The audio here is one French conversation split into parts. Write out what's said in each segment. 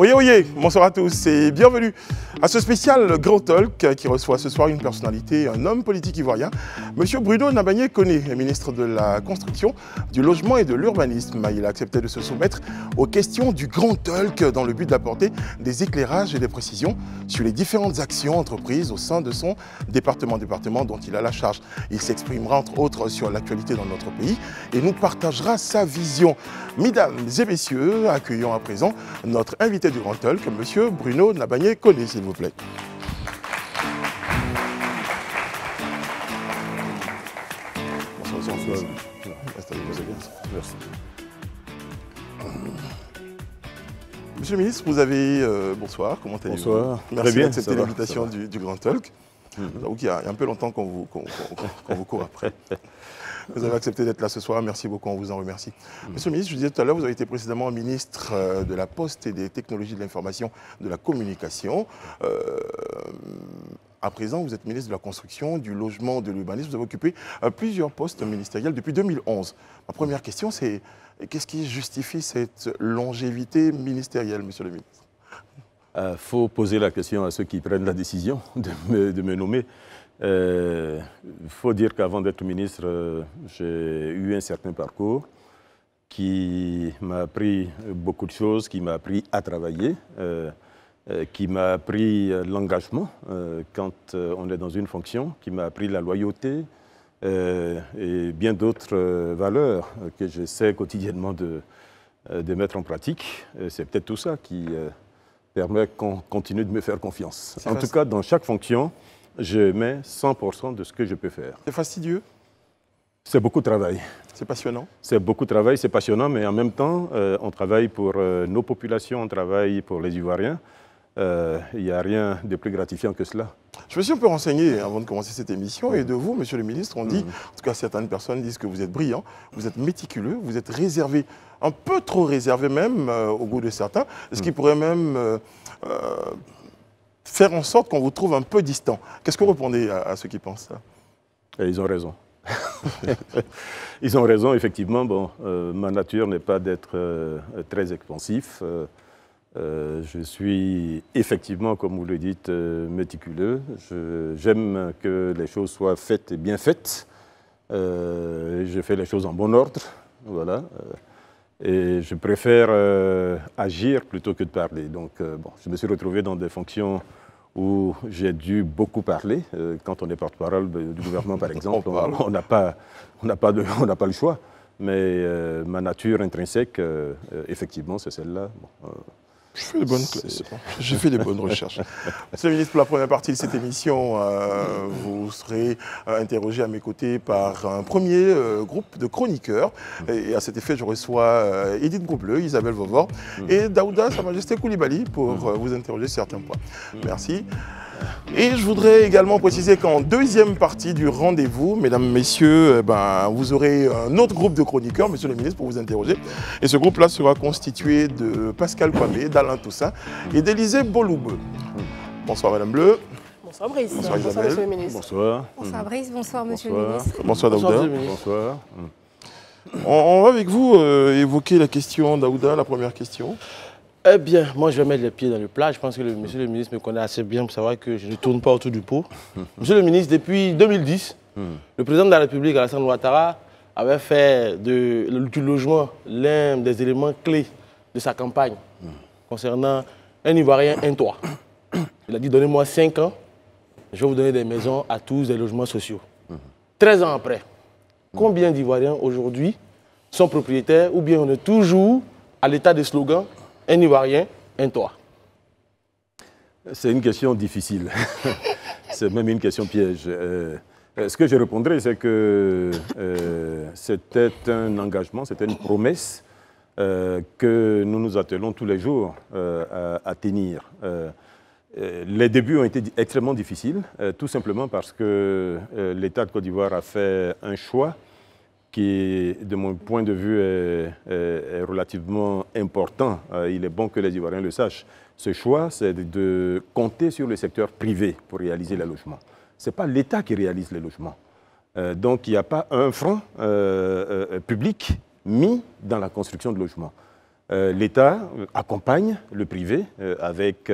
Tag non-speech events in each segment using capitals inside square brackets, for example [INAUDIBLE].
Oyez, oyez, bonsoir à tous et bienvenue à ce spécial Grand Talk qui reçoit ce soir une personnalité, un homme politique ivoirien, Monsieur Bruno Nabagné Koné, ministre de la Construction, du Logement et de l'Urbanisme. Il a accepté de se soumettre aux questions du Grand Talk dans le but d'apporter des éclairages et des précisions sur les différentes actions entreprises au sein de son département, département dont il a la charge. Il s'exprimera entre autres sur l'actualité dans notre pays et nous partagera sa vision. Mesdames et messieurs, accueillons à présent notre invité du Grand Talk, M. Bruno nabagné connaît, s'il vous plaît. Bonsoir, ah, Merci. Euh, Monsieur le ministre, vous avez. Euh, bonsoir, comment allez-vous Bonsoir. Merci bien, d'accepter l'invitation du, Grand Talk. Mm-hmm. Donc, il y, a, un peu longtemps qu'on vous court après vous avez accepté d'être là ce soir. Merci beaucoup, on vous en remercie. Mm. Monsieur le ministre, je vous disais tout à l'heure, vous avez été précédemment ministre euh, de la Poste et des technologies de l'information, de la communication. Euh, à présent, vous êtes ministre de la Construction, du Logement, de l'Urbanisme. Vous avez occupé euh, plusieurs postes ministériels depuis 2011. Ma première question, c'est qu'est-ce qui justifie cette longévité ministérielle, monsieur le ministre il faut poser la question à ceux qui prennent la décision de me nommer. Il euh, faut dire qu'avant d'être ministre, euh, j'ai eu un certain parcours qui m'a appris beaucoup de choses, qui m'a appris à travailler, euh, qui m'a appris l'engagement quand on est dans une fonction, qui m'a appris la loyauté et bien d'autres valeurs que j'essaie quotidiennement de, mettre en pratique. C'est peut-être tout ça qui permet qu'on continue de me faire confiance. En tout cas, dans chaque fonction, je mets 100% de ce que je peux faire. C'est fastidieux C'est beaucoup de travail. C'est passionnant C'est beaucoup de travail, c'est passionnant, mais en même temps, euh, on travaille pour euh, nos populations, on travaille pour les Ivoiriens. Euh, il n'y a rien de plus gratifiant que cela. Je me suis un peu renseigné avant de commencer cette émission et de vous, Monsieur le Ministre, on dit, mhm. en tout cas certaines personnes disent que vous êtes brillant, vous êtes méticuleux, vous êtes réservé, un peu trop réservé même au goût de certains, ce mhm. qui pourrait même faire en sorte qu'on vous trouve un peu distant. Qu'est-ce que vous répondez à, ceux qui pensent ça Et eh, Ils ont raison. [LAUGHS] ils ont raison, effectivement. Bon, euh, ma nature n'est pas d'être euh, très expansif. Euh, je suis effectivement, comme vous le dites, méticuleux. J'aime que les choses soient faites et bien faites. je fais les choses en bon ordre. Voilà. Et je préfère agir plutôt que de parler. Donc, bon, je me suis retrouvé dans des fonctions où j'ai dû beaucoup parler. Euh, quand on est porte-parole du gouvernement, par [LAUGHS] exemple, oh, on n'a pas, on pas, [LAUGHS] pas le choix. Mais euh, ma nature intrinsèque, euh, effectivement, c'est celle-là. Je fais des bonnes, j'ai fait des bonnes recherches. [LAUGHS] Monsieur le ministre, pour la première partie de cette émission, euh, vous serez euh, interrogé à mes côtés par un premier euh, groupe de chroniqueurs. Et, à cet effet, je reçois Edith Groubleu, Isabelle Vovor et Daouda Sa Majesté Koulibaly pour mm. vous interroger sur certains points. Mm. Merci. Et je voudrais également préciser qu'en deuxième partie du rendez-vous, mesdames, messieurs, eh ben, vous aurez un autre groupe de chroniqueurs, monsieur le ministre, pour vous interroger. Et ce groupe-là sera constitué de Pascal Kwame, d'Alain Toussaint et d'Élisée Boloube. Bonsoir, madame Bleu. Bonsoir Brice. Bonsoir, monsieur le ministre. Bonsoir. Bonsoir Brice, bonsoir monsieur le ministre. Bonsoir Daouda. Bonsoir. bonsoir. On, va avec vous euh, évoquer la question Daouda, la première question. Eh bien, moi, je vais mettre les pieds dans le plat. Je pense que le, hmm. monsieur le ministre me connaît assez bien pour savoir que je ne tourne pas autour du pot. Hmm. monsieur le ministre, depuis 2010, hmm. le président de la République, Alassane Ouattara, avait fait de, du logement l'un des éléments clés de sa campagne concernant un Ivoirien, un toit. Il a dit donnez-moi 5 ans, je vais vous donner des maisons à tous, des logements sociaux. 13 ans après, combien d'Ivoiriens aujourd'hui sont propriétaires ou bien on est toujours à l'état de slogan un Ivoirien, un toi. C'est une question difficile. [LAUGHS] c'est même une question piège. Euh, euh, ce que je répondrai, c'est que euh, c'était un engagement, c'était une promesse que nous nous attelons tous les jours à, tenir. les débuts ont été extrêmement difficiles, tout simplement parce que l'État de Côte d'Ivoire a fait un choix qui, de mon point de vue, est, relativement important. Euh, il est bon que les Ivoiriens le sachent. Ce choix, c'est de, compter sur le secteur privé pour réaliser les logements. Ce n'est pas l'État qui réalise les logements. Euh, donc, il n'y a pas un franc euh, public mis dans la construction de logements. L'État accompagne le privé avec,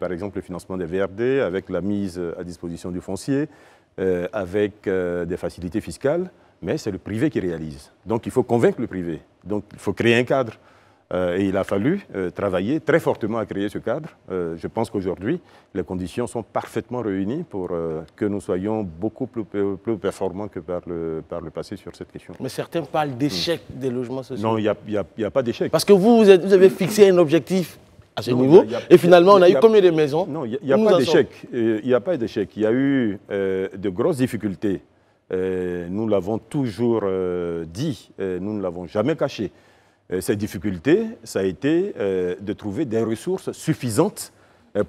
par exemple, le financement des VRD, avec la mise à disposition du foncier, avec des facilités fiscales mais c'est le privé qui réalise. Donc il faut convaincre le privé. Donc il faut créer un cadre. Euh, et il a fallu euh, travailler très fortement à créer ce cadre. Euh, je pense qu'aujourd'hui, les conditions sont parfaitement réunies pour que nous soyons beaucoup plus, performants que par le, par le passé sur cette question. Mais certains parlent d'échec hmm. des logements sociaux. Non, il n'y a, pas d'échec. Parce que vous, vous, avez fixé un objectif à ce niveau, et finalement, on a, eu combien de maisons Non, il n'y a, pas d'échec. Il n'y a pas d'échec. Il y a eu de grosses difficultés euh, nous l'avons toujours euh, dit, euh, nous ne l'avons jamais caché. cette difficulté ça a été de trouver des ressources suffisantes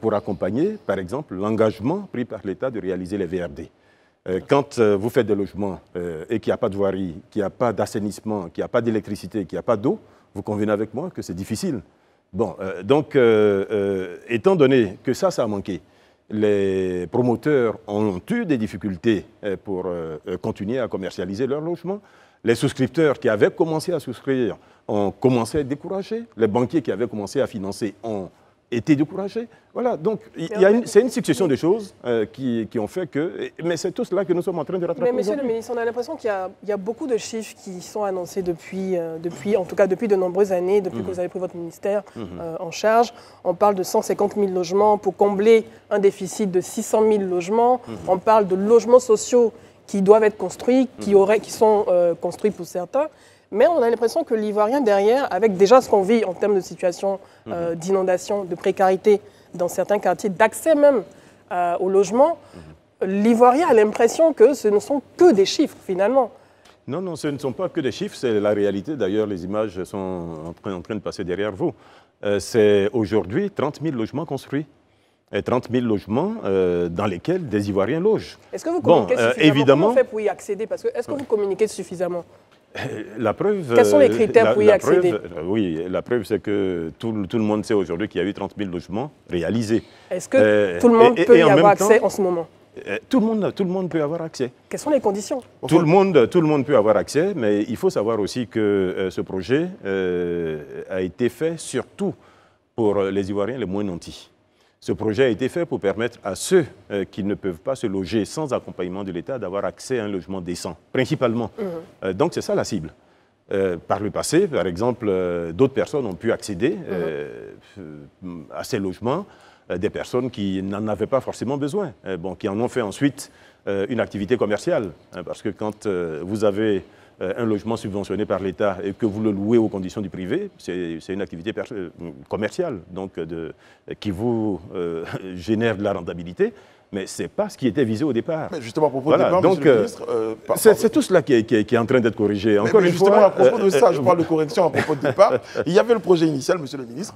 pour accompagner, par exemple, l'engagement pris par l'État de réaliser les VRD. Quand vous faites des logements et qu'il n'y a pas de voirie, qu'il n'y a pas d'assainissement, qu'il n'y a pas d'électricité, qu'il n'y a pas d'eau, vous convenez avec moi que c'est difficile. Bon, donc, étant donné que ça, ça a manqué, les promoteurs ont eu des difficultés euh, pour euh, euh, continuer à commercialiser leur logement. Les souscripteurs qui avaient commencé à souscrire ont commencé à être découragés. Les banquiers qui avaient commencé à financer ont été découragé. Voilà, donc c'est une succession de choses euh, qui, ont fait que. Mais c'est tout cela que nous sommes en train de rattraper. Mais monsieur le ministre, on a l'impression qu'il y, a beaucoup de chiffres qui sont annoncés depuis, euh, depuis en tout cas depuis de nombreuses années, depuis que mhm. vous avez pris votre ministère mhm. euh, en charge. On parle de 150 000 logements pour combler un déficit de 600 000 logements. Mhm. On parle de logements sociaux qui doivent être construits, qui, auraient, qui sont construits pour certains mais on a l'impression que l'Ivoirien derrière, avec déjà ce qu'on vit en termes de situation euh, mhm. d'inondation, de précarité dans certains quartiers, d'accès même euh, au logement, mhm. l'Ivoirien a l'impression que ce ne sont que des chiffres finalement. Non, non, ce ne sont pas que des chiffres, c'est la réalité. D'ailleurs, les images sont en train de passer derrière vous. Euh, c'est aujourd'hui 30 000 logements construits. Et 30 000 logements dans lesquels des Ivoiriens logent. Est-ce que vous communiquez suffisamment évidemment, accéder est-ce que vous communiquez suffisamment [LAUGHS] La preuve. Quels sont les euh, critères pour y accéder euh, Oui, la preuve, c'est que tout, le monde sait aujourd'hui qu'il y a eu 30 000 logements réalisés. Est-ce que euh, tout le monde peut y avoir accès en ce moment tout le, monde, tout le monde peut avoir accès. Quelles sont les conditions tout le, monde, tout le monde peut avoir accès, mais il faut savoir aussi que ce projet a été fait surtout pour les Ivoiriens les moins nantis. Ce projet a été fait pour permettre à ceux euh, qui ne peuvent pas se loger sans accompagnement de l'État d'avoir accès à un logement décent, principalement. Mhm. Euh, donc c'est ça la cible. Euh, par le passé, par exemple, d'autres personnes ont pu accéder mhm. à ces logements, des personnes qui n'en avaient pas forcément besoin, bon, qui en ont fait ensuite une activité commerciale. Hein, parce que quand vous avez euh, un logement subventionné par l'État et que vous le louez aux conditions du privé, c'est une activité euh, commerciale donc euh, de, qui vous [LAUGHS] génère de la rentabilité. Mais ce n'est pas ce qui était visé au départ. Mais justement, à propos de donc, c'est, tout cela qui est, en train d'être corrigé. Encore une fois. justement, à propos de ça, je parle de correction à propos de départ. [LAUGHS] Il y avait le projet initial, monsieur le ministre.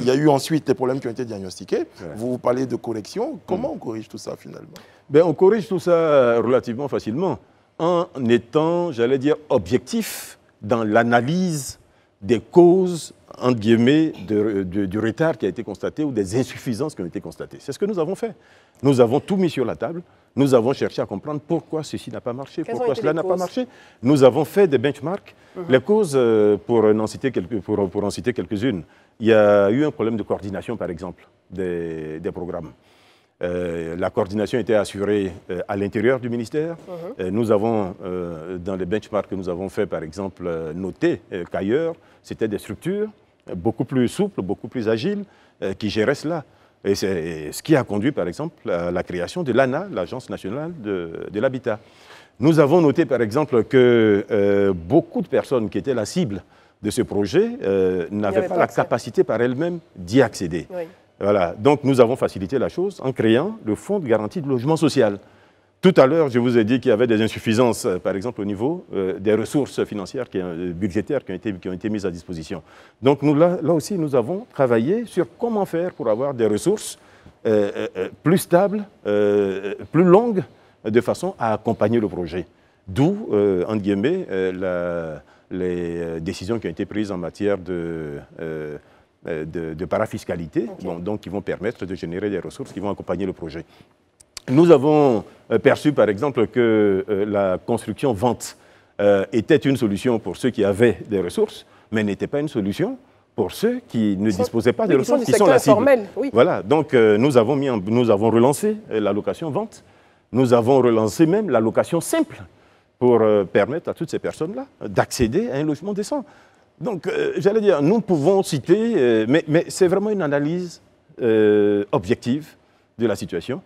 il y a eu ensuite des problèmes qui ont été diagnostiqués. Vous, parlez de correction. Comment mm. on corrige tout ça, finalement ben, On corrige tout ça relativement facilement en étant, j'allais dire, objectif dans l'analyse des causes, entre guillemets, du retard qui a été constaté ou des insuffisances qui ont été constatées. C'est ce que nous avons fait. Nous avons tout mis sur la table. Nous avons cherché à comprendre pourquoi ceci n'a pas marché, pourquoi cela n'a pas marché. Nous avons fait des benchmarks. Mhm. Les causes, euh, pour en citer quelques-unes, il y a eu un problème de coordination, par exemple, des programmes. Euh, la coordination était assurée euh, à l'intérieur du ministère. Mhm. Euh, nous avons, dans les benchmarks que nous avons fait, par exemple, noté qu'ailleurs, c'était des structures beaucoup plus souples, beaucoup plus agiles, qui géraient cela. Et c'est ce qui a conduit, par exemple, à la création de l'ANA, l'Agence nationale de, l'habitat. Nous avons noté, par exemple, que beaucoup de personnes qui étaient la cible de ce projet n'avaient pas, la capacité par elles-mêmes d'y accéder. Voilà. Donc nous avons facilité la chose en créant le Fonds de garantie de logement social. Tout à l'heure, je vous ai dit qu'il y avait des insuffisances, euh, par exemple au niveau euh, des ressources financières, euh, budgétaires qui ont, été, mises à disposition. Donc là, aussi, nous avons travaillé sur comment faire pour avoir des ressources plus stables, plus longues, de façon à accompagner le projet. D'où, entre guillemets, les décisions qui ont été prises en matière de... Euh, de, parafiscalité, donc qui vont permettre de générer des ressources qui vont accompagner le projet. Nous avons euh, perçu, par exemple, que euh, la construction-vente était une solution pour ceux qui avaient des ressources, mais n'était pas une solution pour ceux qui ne disposaient pas de ressources, qui la cible. oui. Voilà, donc nous, avons relancé la location vente, nous avons relancé même la location simple pour permettre à toutes ces personnes-là d'accéder à un logement décent. Donc, euh, j'allais dire, nous pouvons citer, euh, mais, c'est vraiment une analyse euh, objective de la situation,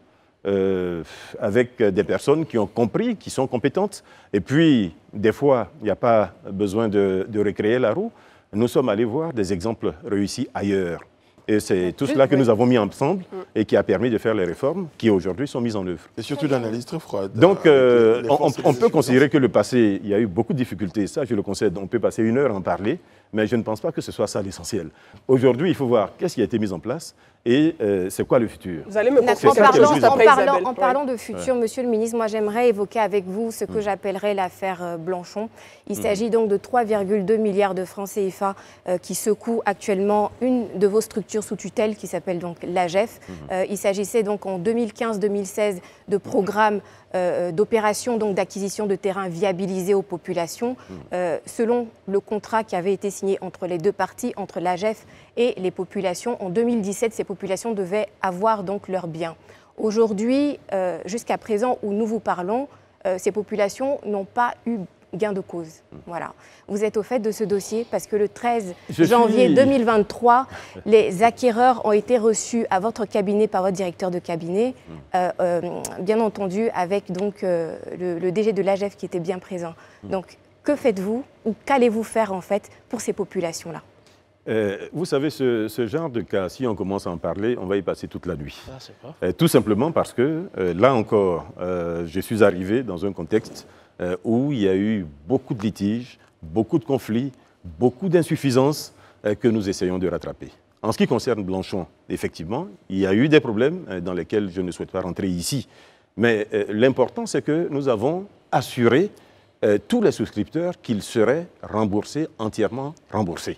avec des personnes qui ont compris, qui sont compétentes. Et puis, des fois, il n'y a pas besoin de, recréer la roue. Nous sommes allés voir des exemples réussis ailleurs. Et c'est tout cela que nous avons mis ensemble et qui a permis de faire les réformes qui aujourd'hui sont mises en œuvre. Et surtout l'analyse très froide. Donc, euh, euh, on, peut considérer que le passé, il y a eu beaucoup de difficultés. Ça, je le concède. On peut passer une heure à en parler, mais je ne pense pas que ce soit ça l'essentiel. Aujourd'hui, il faut voir qu'est-ce qui a été mis en place et euh, c'est quoi le futur Vous allez me en, parlant, en, parlant, en parlant de futur, Monsieur le ministre, moi j'aimerais évoquer avec vous ce que mm. j'appellerais l'affaire Blanchon. Il mm. s'agit donc de 3,2 milliards de francs CFA qui secouent actuellement une de vos structures sous tutelle qui s'appelle donc l'AGEF. Mhm. Euh, il s'agissait donc en 2015-2016 de programmes d'opération euh, euh, d'opérations donc d'acquisition de terrains viabilisés aux populations mhm. selon le contrat qui avait été signé entre les deux parties, entre l'AGEF et les populations. En 2017, ces populations devaient avoir donc leurs biens. Aujourd'hui, jusqu'à présent où nous vous parlons, ces populations n'ont pas eu gain de cause. Hmm. Voilà. Vous êtes au fait de ce dossier parce que le 13 janvier 2023, [LAUGHS] les acquéreurs ont été reçus à votre cabinet par votre directeur de cabinet, hmm. euh, euh, bien entendu avec donc euh, le, DG de l'AGEF qui était bien présent. Hmm. Donc que faites-vous ou qu'allez-vous faire en fait pour ces populations-là vous savez, ce, genre de cas, si on commence à en parler, on va y passer toute la nuit. Ah, tout simplement parce que, là encore, je suis arrivé dans un contexte euh, où il y a eu beaucoup de litiges, beaucoup de conflits, beaucoup d'insuffisances euh, que nous essayons de rattraper. En ce qui concerne Blanchon, effectivement, il y a eu des problèmes euh, dans lesquels je ne souhaite pas rentrer ici. Mais l'important, c'est que nous avons assuré tous les souscripteurs qu'ils seraient remboursés, entièrement remboursés.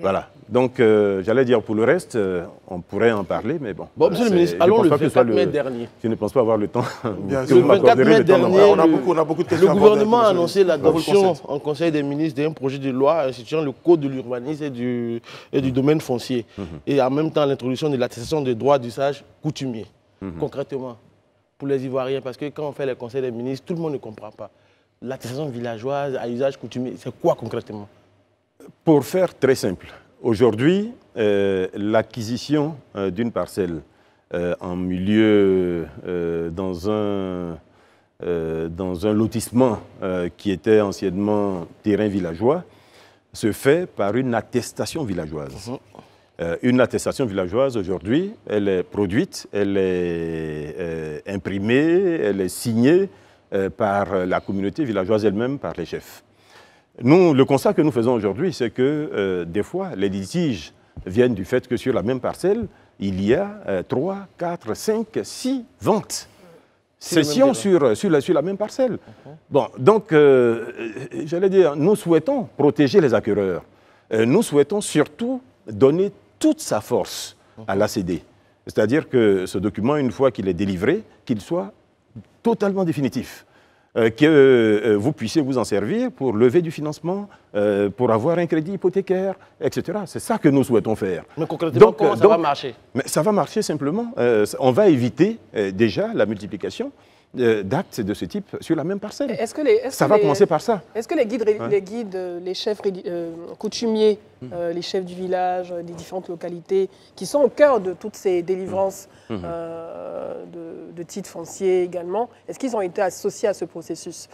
Voilà. Donc, euh, j'allais dire, pour le reste, euh, on pourrait en parler, mais bon. Bon, monsieur le ministre, allons le 24 mai dernier. Je ne pense pas avoir le temps. [LAUGHS] Bien sûr. Le dernier, on a, beaucoup, Le gouvernement a annoncé l'adoption en Conseil des ministres d'un projet de loi instituant le Code de l'urbanisme et du, domaine foncier. Mhm. Et en même temps, l'introduction de l'attestation des droits d'usage coutumier. Mhm. Concrètement, pour les Ivoiriens, parce que quand on fait les conseils des ministres, tout le monde ne comprend pas. L'attestation villageoise à usage coutumier, c'est quoi concrètement pour faire très simple, aujourd'hui, euh, l'acquisition euh, d'une parcelle euh, en milieu, dans un, dans, un, lotissement qui était anciennement terrain villageois, se fait par une attestation villageoise. Mhm. une attestation villageoise, aujourd'hui, elle est produite, elle est imprimée, elle est signée par la communauté villageoise elle-même, par les chefs. Nous, le constat que nous faisons aujourd'hui, c'est que euh, des fois, les litiges viennent du fait que sur la même parcelle, il y a euh, trois, quatre, cinq, six ventes. Sessions euh, sur, la, même parcelle. Bon, donc, j'allais dire, nous souhaitons protéger les acquéreurs. nous souhaitons surtout donner toute sa force à l'ACD. C'est-à-dire que ce document, une fois qu'il est délivré, qu'il soit totalement définitif. Euh, que euh, euh, vous puissiez vous en servir pour lever du financement, pour avoir un crédit hypothécaire, etc. C'est ça que nous souhaitons faire. Mais ça va marcher Ça va marcher simplement. on va éviter déjà la multiplication euh, d'actes de ce type sur la même parcelle. Est-ce que ça va commencer par ça. Est-ce que les guides, les, guides euh, les chefs euh, coutumiers, hmm. les chefs du village, des différentes localités, qui sont au cœur de toutes ces délivrances hmm. Hmm. de, titres fonciers également, est-ce qu'ils ont été associés à ce processus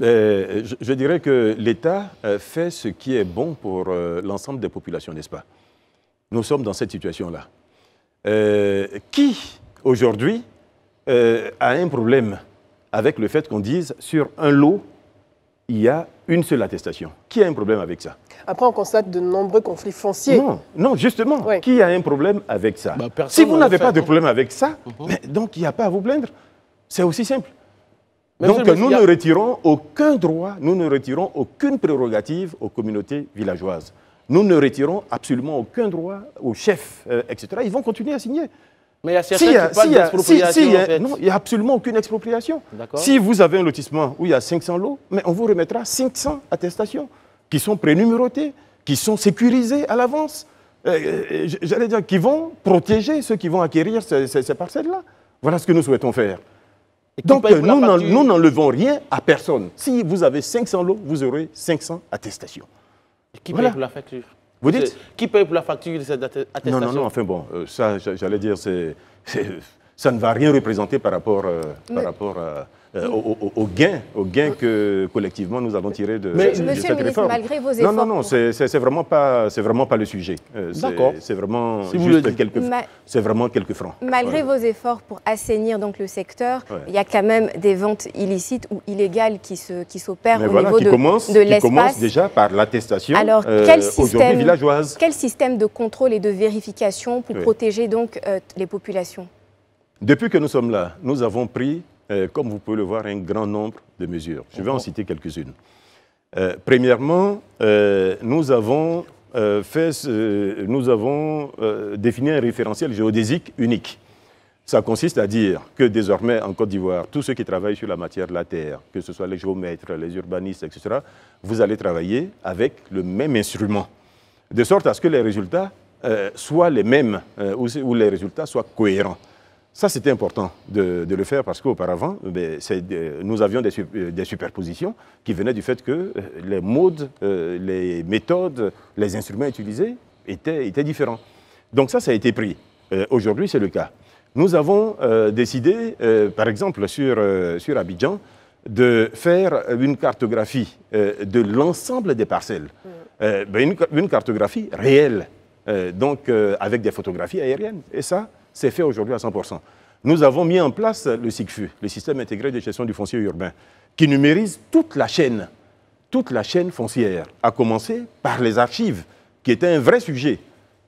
je, dirais que l'État fait ce qui est bon pour l'ensemble des populations, n'est-ce pas Nous sommes dans cette situation-là. qui, aujourd'hui, euh, a un problème avec le fait qu'on dise sur un lot, il y a une seule attestation. Qui a un problème avec ça Après, on constate de nombreux conflits fonciers. Non, justement, qui a un problème avec ça bah, Si vous n'avez pas de hein. problème avec ça, mhm. ben, donc il n'y a pas à vous plaindre. C'est aussi simple. donc nous ne retirons aucun droit, nous ne retirons aucune prérogative aux communautés villageoises. Nous ne retirons absolument aucun droit aux chefs, euh, etc. Ils vont continuer à signer. Mais il y a si, Non, il n'y a absolument aucune expropriation. Si vous avez un lotissement où il y a 500 lots, mais on vous remettra 500 attestations qui sont prénumérotées, qui sont sécurisées à l'avance, euh, euh, j'allais dire, qui vont protéger ceux qui vont acquérir ces, parcelles-là. Voilà ce que nous souhaitons faire. Donc nous n'enlevons rien à personne. Si vous avez 500 lots, vous aurez 500 attestations. Et qui paye pour la facture vous dites Qui paye pour la facture de cette attestation Non, non, non, enfin bon, euh, ça, j'allais dire, c'est ça ne va rien représenter par rapport, euh, par rapport euh, euh, au, gain, que collectivement nous avons tiré de, mais, de, Monsieur le ministre, malgré vos efforts... Non, non, non, c'est vraiment pas, c'est vraiment pas le sujet. D'accord. C'est vraiment juste quelques, c'est vraiment quelques francs. Malgré vos efforts pour assainir donc le secteur, il y a quand même des ventes illicites ou illégales qui qui s'opèrent au niveau de, commence, l'espace. Qui commence déjà par l'attestation. Alors quel système, Alors, quel système de contrôle et de vérification pour protéger donc les populations? Depuis que nous sommes là, nous avons pris, euh, comme vous pouvez le voir, un grand nombre de mesures. Je vais en citer quelques-unes. Euh, premièrement, euh, nous avons, fait, défini un référentiel géodésique unique. Ça consiste à dire que désormais, en Côte d'Ivoire, tous ceux qui travaillent sur la matière de la terre, que ce soit les géomètres, les urbanistes, etc., vous allez travailler avec le même instrument, de sorte à ce que les résultats soient les mêmes ou les résultats soient cohérents. Ça, c'était important de, le faire parce qu'auparavant, eh ben, nous avions euh, des, superpositions qui venaient du fait que euh, les modes, euh, les méthodes, les instruments utilisés étaient, étaient différents. Donc ça, ça a été pris. Aujourd'hui, c'est le cas. Nous avons décidé, par exemple, sur, sur Abidjan, de faire une cartographie de l'ensemble des parcelles. Mm. Ben, une, cartographie réelle, donc avec des photographies aériennes. Et ça, c'est fait aujourd'hui à 100%. Nous avons mis en place le SIGFU, le système intégré de gestion du foncier urbain, qui numérise toute la chaîne, toute la chaîne foncière, à commencer par les archives, qui étaient un vrai sujet,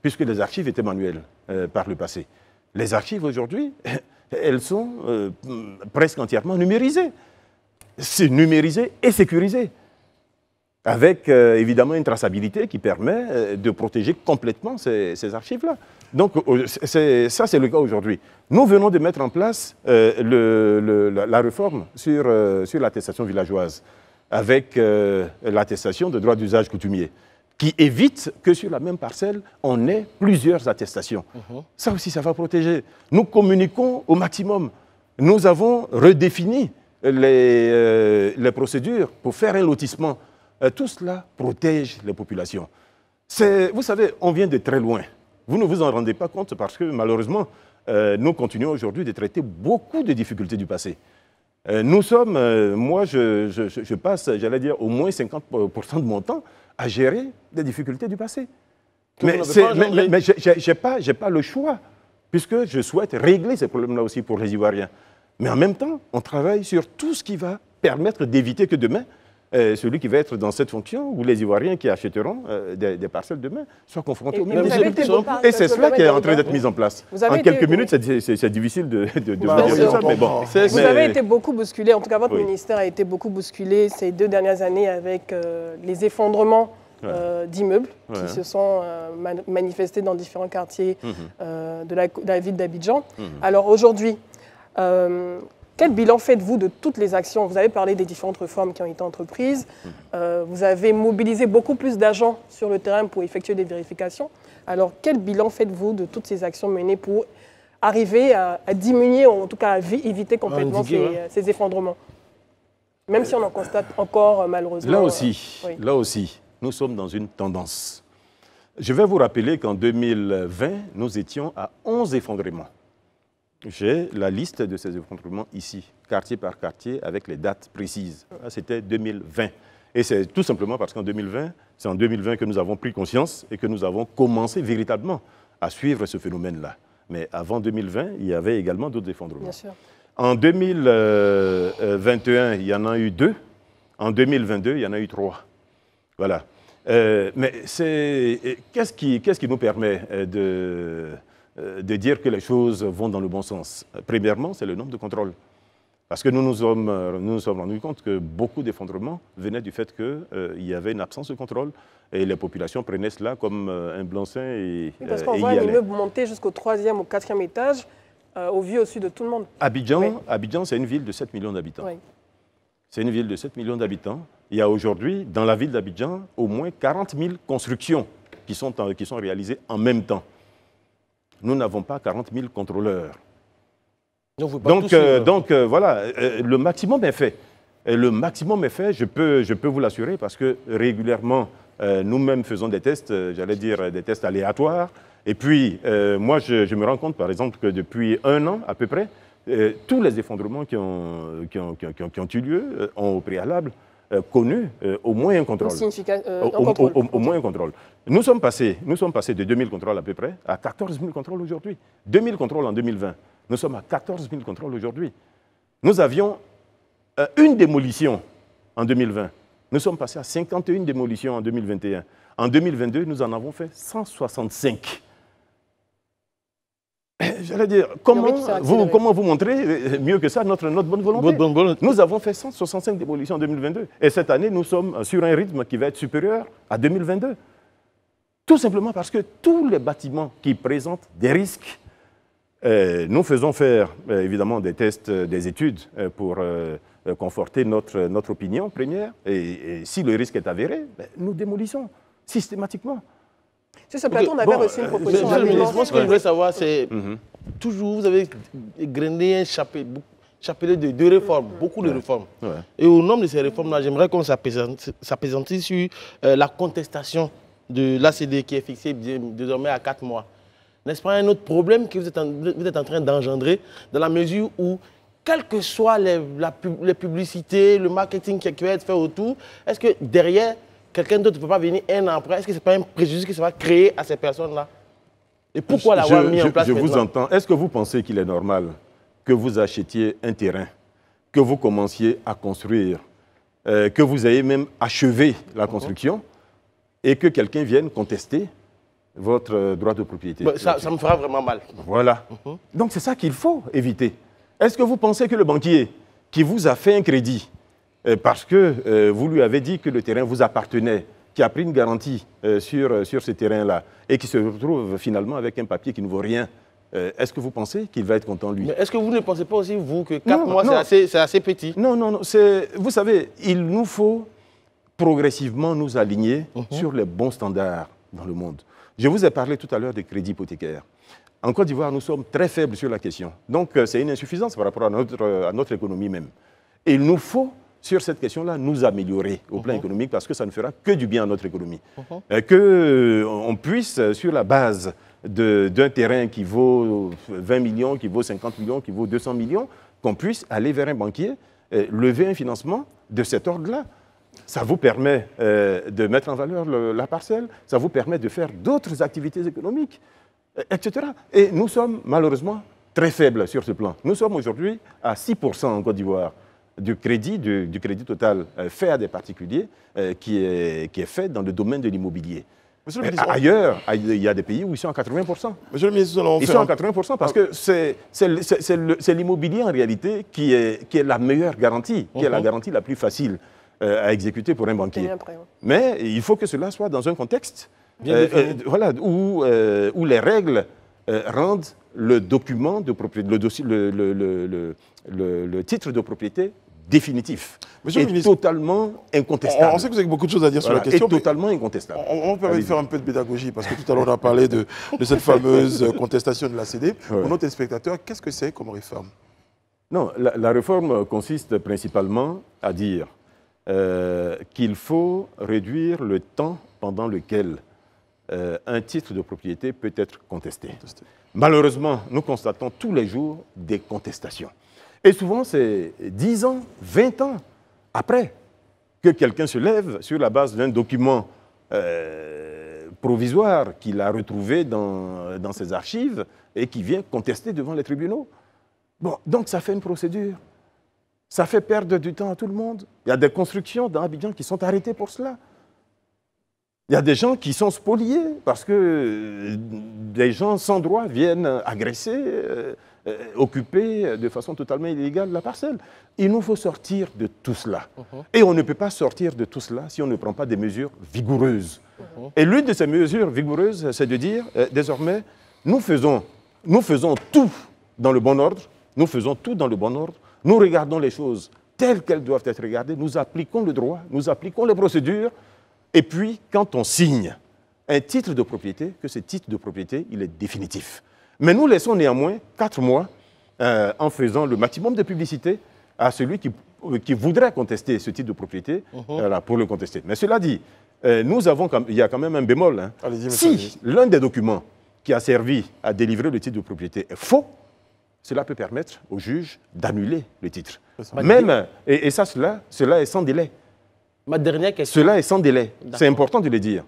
puisque les archives étaient manuelles euh, par le passé. Les archives aujourd'hui, [LAUGHS] elles sont euh, presque entièrement numérisées. C'est numérisé et sécurisé avec euh, évidemment une traçabilité qui permet de protéger complètement ces archives-là. Donc ça, c'est le cas aujourd'hui. Nous venons de mettre en place euh, la, réforme euh, sur, l'attestation villageoise, avec euh, l'attestation de droit d'usage coutumier, qui évite que sur la même parcelle, on ait plusieurs attestations. Mhm. Ça aussi, ça va protéger. Nous communiquons au maximum. Nous avons redéfini les, les procédures pour faire un lotissement. tout cela protège les populations. Vous savez, on vient de très loin. Vous ne vous en rendez pas compte parce que malheureusement, euh, nous continuons aujourd'hui de traiter beaucoup de difficultés du passé. Euh, nous sommes, euh, moi je, passe, j'allais dire, au moins 50% de mon temps à gérer des difficultés du passé. Mais, mais, je n'ai pas le choix, puisque je souhaite régler ces problèmes-là aussi pour les Ivoiriens. Mais en même temps, on travaille sur tout ce qui va permettre d'éviter que demain, euh, celui qui va être dans cette fonction, ou les Ivoiriens qui achèteront euh, des, parcelles demain, soient confrontés aux mêmes Et c'est cela qui est en train d'être mis en place. En quelques minutes, c'est difficile de, bah, vous Vous avez été beaucoup bousculé, en tout cas votre ministère a été beaucoup bousculé ces deux dernières années avec euh, les effondrements d'immeubles qui se sont manifestés dans différents quartiers mmh de, la, ville d'Abidjan. Mmh Alors aujourd'hui, quel bilan faites-vous de toutes les actions Vous avez parlé des différentes réformes qui ont été entreprises. Mmh. Euh, vous avez mobilisé beaucoup plus d'agents sur le terrain pour effectuer des vérifications. Alors, quel bilan faites-vous de toutes ces actions menées pour arriver à, diminuer, ou en tout cas à éviter complètement ah, hein. ces, effondrements Même si on en constate encore euh, malheureusement. Là euh, aussi, là aussi, nous sommes dans une tendance. Je vais vous rappeler qu'en 2020, nous étions à 11 effondrements. J'ai la liste de ces effondrements ici, quartier par quartier, avec les dates précises. Ah, c'était 2020. Et c'est tout simplement parce qu'en 2020, c'est en 2020 que nous avons pris conscience et que nous avons commencé véritablement à suivre ce phénomène-là. Mais avant 2020, il y avait également d'autres effondrements. Bien sûr. En 2021, il y en a eu deux. En 2022, il y en a eu trois. Voilà. Euh, mais qu'est-ce qui, nous permet euh, de euh, de dire que les choses vont dans le bon sens. Premièrement, c'est le nombre de contrôles. Parce que nous nous sommes, euh, rendus compte que beaucoup d'effondrements venaient du fait qu'il euh, y avait une absence de contrôle et les populations prenaient cela comme un blanc-seing. Et, parce qu'on voit les meubles monter jusqu'au troisième ou quatrième étage, au vu au-dessus de tout le monde. Abidjan, c'est une ville de 7 millions d'habitants. C'est une ville de 7 millions d'habitants. Il y a aujourd'hui, dans la ville d'Abidjan, au moins 40 000 constructions qui sont réalisées en même temps nous n'avons pas 40 000 contrôleurs. Donc, euh, euh, voilà, euh, le maximum est fait. le maximum est fait, je peux, vous l'assurer, parce que régulièrement, nous-mêmes faisons des tests, j'allais dire des tests aléatoires. Et puis, moi, je, me rends compte, par exemple, que depuis un an à peu près, tous les effondrements qui ont eu lieu ont au préalable euh, connu euh, au moins un contrôle. Au, euh, moins contrôle. Nous sommes, passés, nous sommes passés de 2 000 contrôles à peu près à 14 000 contrôles aujourd'hui. 2 000 contrôles en 2020. Nous sommes à 14 000 contrôles aujourd'hui. Nous avions une démolition en 2020. Nous sommes passés à 51 démolitions en 2021. En 2022, nous en avons fait 165. [COUGHS] dire, comment vous, comment montrez euh, mieux que ça notre, bonne volonté Nous avons fait 165 démolitions en 2022. Et cette année, nous sommes sur un rythme qui va être supérieur à 2022. Tout simplement parce que tous les bâtiments qui présentent des risques, euh, nous faisons faire euh, évidemment des tests, des études pour conforter notre, opinion première. Et, si le risque est avéré, ben, nous démolissons systématiquement. Sur ce plateau, on avait aussi une euh, proposition. Monsieur le ministre, ce que je voudrais savoir, c'est mhm. toujours, vous avez grainé un chapelet de deux réformes, beaucoup de réformes. Et au nom de ces réformes-là, j'aimerais qu'on s'apaisante sur euh, la contestation de l'ACD qui est fixée désormais à quatre mois. N'est-ce pas un autre problème que vous êtes en, train d'engendrer dans la mesure où, quelles que soient les, les, publicités, le marketing qui va être fait autour, est-ce que derrière, Quelqu'un d'autre ne peut pas venir un an après. Est-ce que ce n'est pas un préjudice qui va créer à ces personnes-là Et pourquoi l'avoir mis je, en place Je vous entends. Est-ce que vous pensez qu'il est normal que vous achetiez un terrain, que vous commenciez à construire, euh, que vous ayez même achevé la mhm. construction et que quelqu'un vienne contester votre euh, droit de propriété. Bah, ça, me fera vraiment mal. Voilà. Mhm. Donc c'est ça qu'il faut éviter. Est-ce que vous pensez que le banquier qui vous a fait un crédit euh, parce que euh, vous lui avez dit que le terrain vous appartenait, qui a pris une garantie euh, sur, sur ce terrain-là, et qui se retrouve finalement avec un papier qui ne vaut rien. est-ce que vous pensez qu'il va être content, lui Est-ce que vous ne pensez pas aussi, vous, que 4 mois, c'est assez, petit Non, non, non. Vous savez, il nous faut progressivement nous aligner mhm. sur les bons standards dans le monde. Je vous ai parlé tout à l'heure des crédits hypothécaires. En Côte d'Ivoire, nous sommes très faibles sur la question. Donc, c'est une insuffisance par rapport à notre, à notre économie même. il nous faut sur cette question-là, nous améliorer au plan uh-huh. économique parce que ça ne fera que du bien à notre économie. Uh-huh. Euh, qu'on euh, puisse, euh, sur la base d'un terrain qui vaut 20 millions, qui vaut 50 millions, qui vaut 200 millions, qu'on puisse aller vers un banquier, lever un financement de cet ordre-là. Ça vous permet de mettre en valeur la parcelle, ça vous permet de faire d'autres activités économiques, etc. Et nous sommes malheureusement très faibles sur ce plan. Nous sommes aujourd'hui à 6% en Côte d'Ivoire du crédit, du, crédit total euh, fait à des particuliers euh, qui, est, qui est fait dans le domaine de l'immobilier. Euh, ailleurs, il y a des pays où ils sont à 80%. Ils sont à 80% parce que c'est l'immobilier en réalité qui est, qui est la meilleure garantie, qui est la mhm. garantie la plus facile à exécuter pour un banquier. Mais il faut que cela soit dans un contexte voilà, où, où, les règles rendent le document de propriété, le, le titre de propriété définitif. Monsieur totalement incontestable. On sait que vous avez beaucoup de choses à dire sur la question. Est totalement incontestable. On, peut permet de faire un peu de pédagogie, parce que tout à l'heure, on a parlé de, cette fameuse [LAUGHS] contestation de la CD. Pour nos téléspectateurs, qu'est-ce que c'est comme réforme Non, la, réforme consiste principalement à dire euh, qu'il faut réduire le temps pendant lequel euh, un titre de propriété peut être contesté. Malheureusement, nous constatons tous les jours des contestations. Et souvent, c'est 10 ans, 20 ans après que quelqu'un se lève sur la base d'un document euh, provisoire qu'il a retrouvé dans, dans, ses archives et qui vient contester devant les tribunaux. Bon, donc ça fait une procédure. Ça fait perdre du temps à tout le monde. Il y a des constructions dans Abidjan qui sont arrêtées pour cela. Il y a des gens qui sont spoliés parce que euh, des gens sans droit viennent agresser euh, euh, occuper de façon totalement illégale la parcelle. Il nous faut sortir de tout cela. Uh-huh. Et on ne peut pas sortir de tout cela si on ne prend pas des mesures vigoureuses. Uh-huh. Et l'une de ces mesures vigoureuses, c'est de dire, euh, désormais, nous faisons, nous faisons tout dans le bon ordre, nous faisons tout dans le bon ordre, nous regardons les choses telles qu'elles doivent être regardées, nous appliquons le droit, nous appliquons les procédures, et puis quand on signe un titre de propriété, que ce titre de propriété, il est définitif. Mais nous laissons néanmoins quatre mois euh, en faisant le maximum de publicité à celui qui, euh, voudrait contester ce titre de propriété mhm. euh, pour le contester. Mais cela dit, nous avons, il y a quand même un bémol. Hein. Si l'un des documents qui a servi à délivrer le titre de propriété est faux, cela peut permettre au juge d'annuler le titre. Même, et, ça, cela, cela est sans délai. Ma dernière question. Cela est sans délai. C'est important de le dire.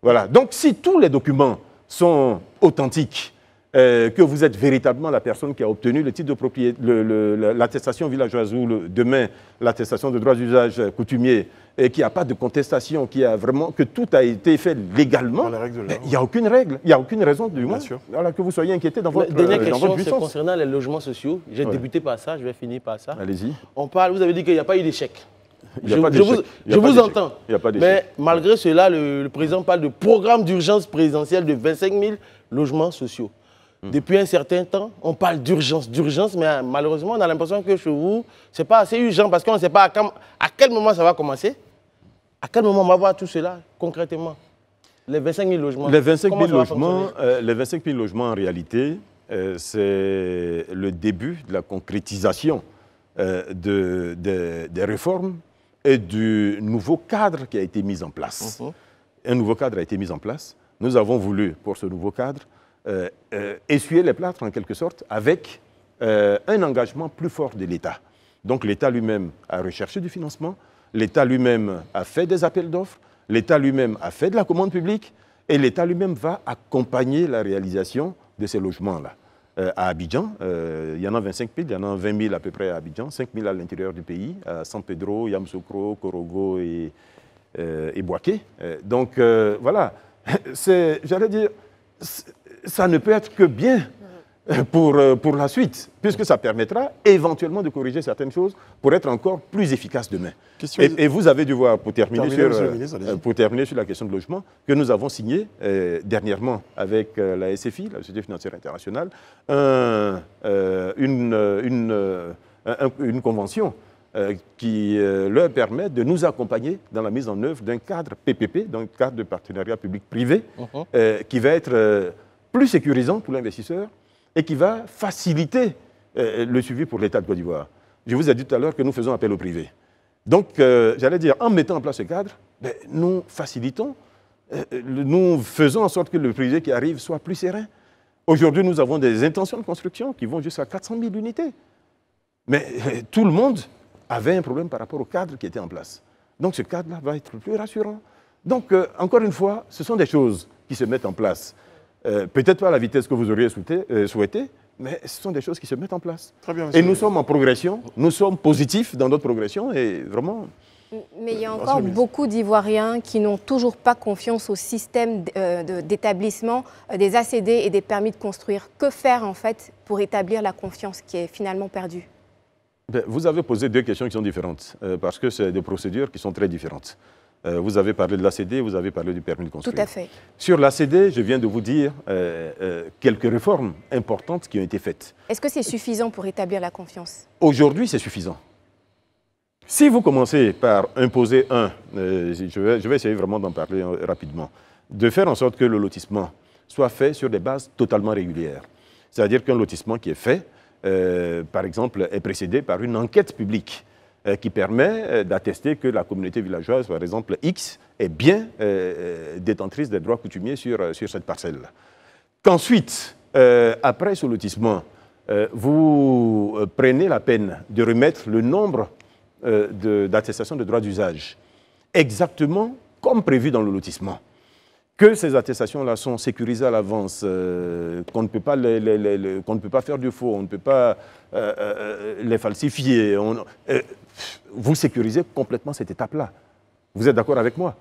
Voilà. Donc, si tous les documents sont authentiques, euh, que vous êtes véritablement la personne qui a obtenu le titre de propriété, l'attestation villageoise ou le, demain l'attestation de droits d'usage coutumier, et qu'il n'y a pas de contestation, qui a vraiment, que tout a été fait légalement, il n'y a aucune règle, il n'y a aucune raison du moins Alors que vous soyez inquiété dans votre Dernière euh, question, concernant les logements sociaux. J'ai débuté par ça, je vais finir par ça. Allez-y. On parle, vous avez dit qu'il n'y a pas eu d'échec. Je, vous, entends. Mais malgré cela, le, président parle de programme d'urgence présidentielle de 25 000 logements sociaux. Hmm. Depuis un certain temps, on parle d'urgence, d'urgence, mais euh, malheureusement, on a l'impression que chez vous, ce n'est pas assez urgent parce qu'on ne sait pas à, quel moment ça va commencer. À quel moment on va voir tout cela concrètement Les 25 000 logements. Les 25 000 logements, euh, les 25 000 logements en réalité, euh, c'est le début de la concrétisation de, des réformes et du nouveau cadre qui a été mis en place. Mhm. Un nouveau cadre a été mis en place. Nous avons voulu, pour ce nouveau cadre, euh, euh, essuyer les plâtres en quelque sorte avec euh, un engagement plus fort de l'État. Donc l'État lui-même a recherché du financement, l'État lui-même a fait des appels d'offres, l'État lui-même a fait de la commande publique et l'État lui-même va accompagner la réalisation de ces logements-là. à Abidjan, il y en a 25 000, il y en a 20 000 à peu près à Abidjan, 5 000 à l'intérieur du pays, à San Pedro, Yamsoukro, Korogo et, euh, Boaké. donc voilà, [LAUGHS] j'allais dire, ça ne peut être que bien euh, pour, euh, pour la suite, puisque ça permettra éventuellement de corriger certaines choses pour être encore plus efficace demain. Et, vous avez dû voir, pour terminer, sur, euh, pour terminer sur la question de logement, que nous avons signé dernièrement avec la SFI, la Société financière internationale, une, une, convention qui leur permet de nous accompagner dans la mise en œuvre d'un cadre PPP, d'un cadre de partenariat public-privé, uh-huh. qui va être plus sécurisant pour l'investisseur et qui va faciliter euh, le suivi pour l'État de Côte d'Ivoire. Je vous ai dit tout à l'heure que nous faisons appel au privé. Donc, euh, j'allais dire, en mettant en place ce cadre, ben, nous facilitons, euh, nous faisons en sorte que le privé qui arrive soit plus serein. Aujourd'hui, nous avons des intentions de construction qui vont jusqu'à 400 000 unités. Mais tout le monde avait un problème par rapport au cadre qui était en place. Donc, ce cadre-là va être plus rassurant. Donc, encore une fois, ce sont des choses qui se mettent en place. Euh, peut-être pas à la vitesse que vous auriez souhaité, euh, souhaité, mais ce sont des choses qui se mettent en place. et nous sommes en progression, nous sommes positifs dans notre progression et vraiment. Mais il y a encore beaucoup d'Ivoiriens qui n'ont toujours pas confiance au système euh, d'établissement des ACD et des permis de construire. Que faire en fait pour établir la confiance qui est finalement perdue ben, Vous avez posé deux questions qui sont différentes, parce que c'est des procédures qui sont très différentes. Euh, vous avez parlé de l'ACD, vous avez parlé du permis de construire. Tout à fait. Sur l'ACD, je viens de vous dire euh, euh, quelques réformes importantes qui ont été faites. Est-ce que c'est suffisant pour établir la confiance Aujourd'hui, c'est suffisant. Si vous commencez par imposer un, je je, vais, essayer vraiment d'en parler rapidement, de faire en sorte que le lotissement soit fait sur des bases totalement régulières. C'est-à-dire qu'un lotissement qui est fait, par exemple, est précédé par une enquête publique euh, qui permet euh, d'attester que la communauté villageoise, par exemple X, est bien euh, détentrice des droits coutumiers sur, sur cette parcelle. Qu'ensuite, après ce lotissement, vous prenez la peine de remettre le nombre d'attestations de, droits d'usage exactement comme prévu dans le lotissement que ces attestations-là sont sécurisées à l'avance, qu'on ne, peut pas les, ne peut pas faire du faux, on ne peut pas les falsifier vous sécurisez complètement cette étape-là. Vous êtes d'accord avec moi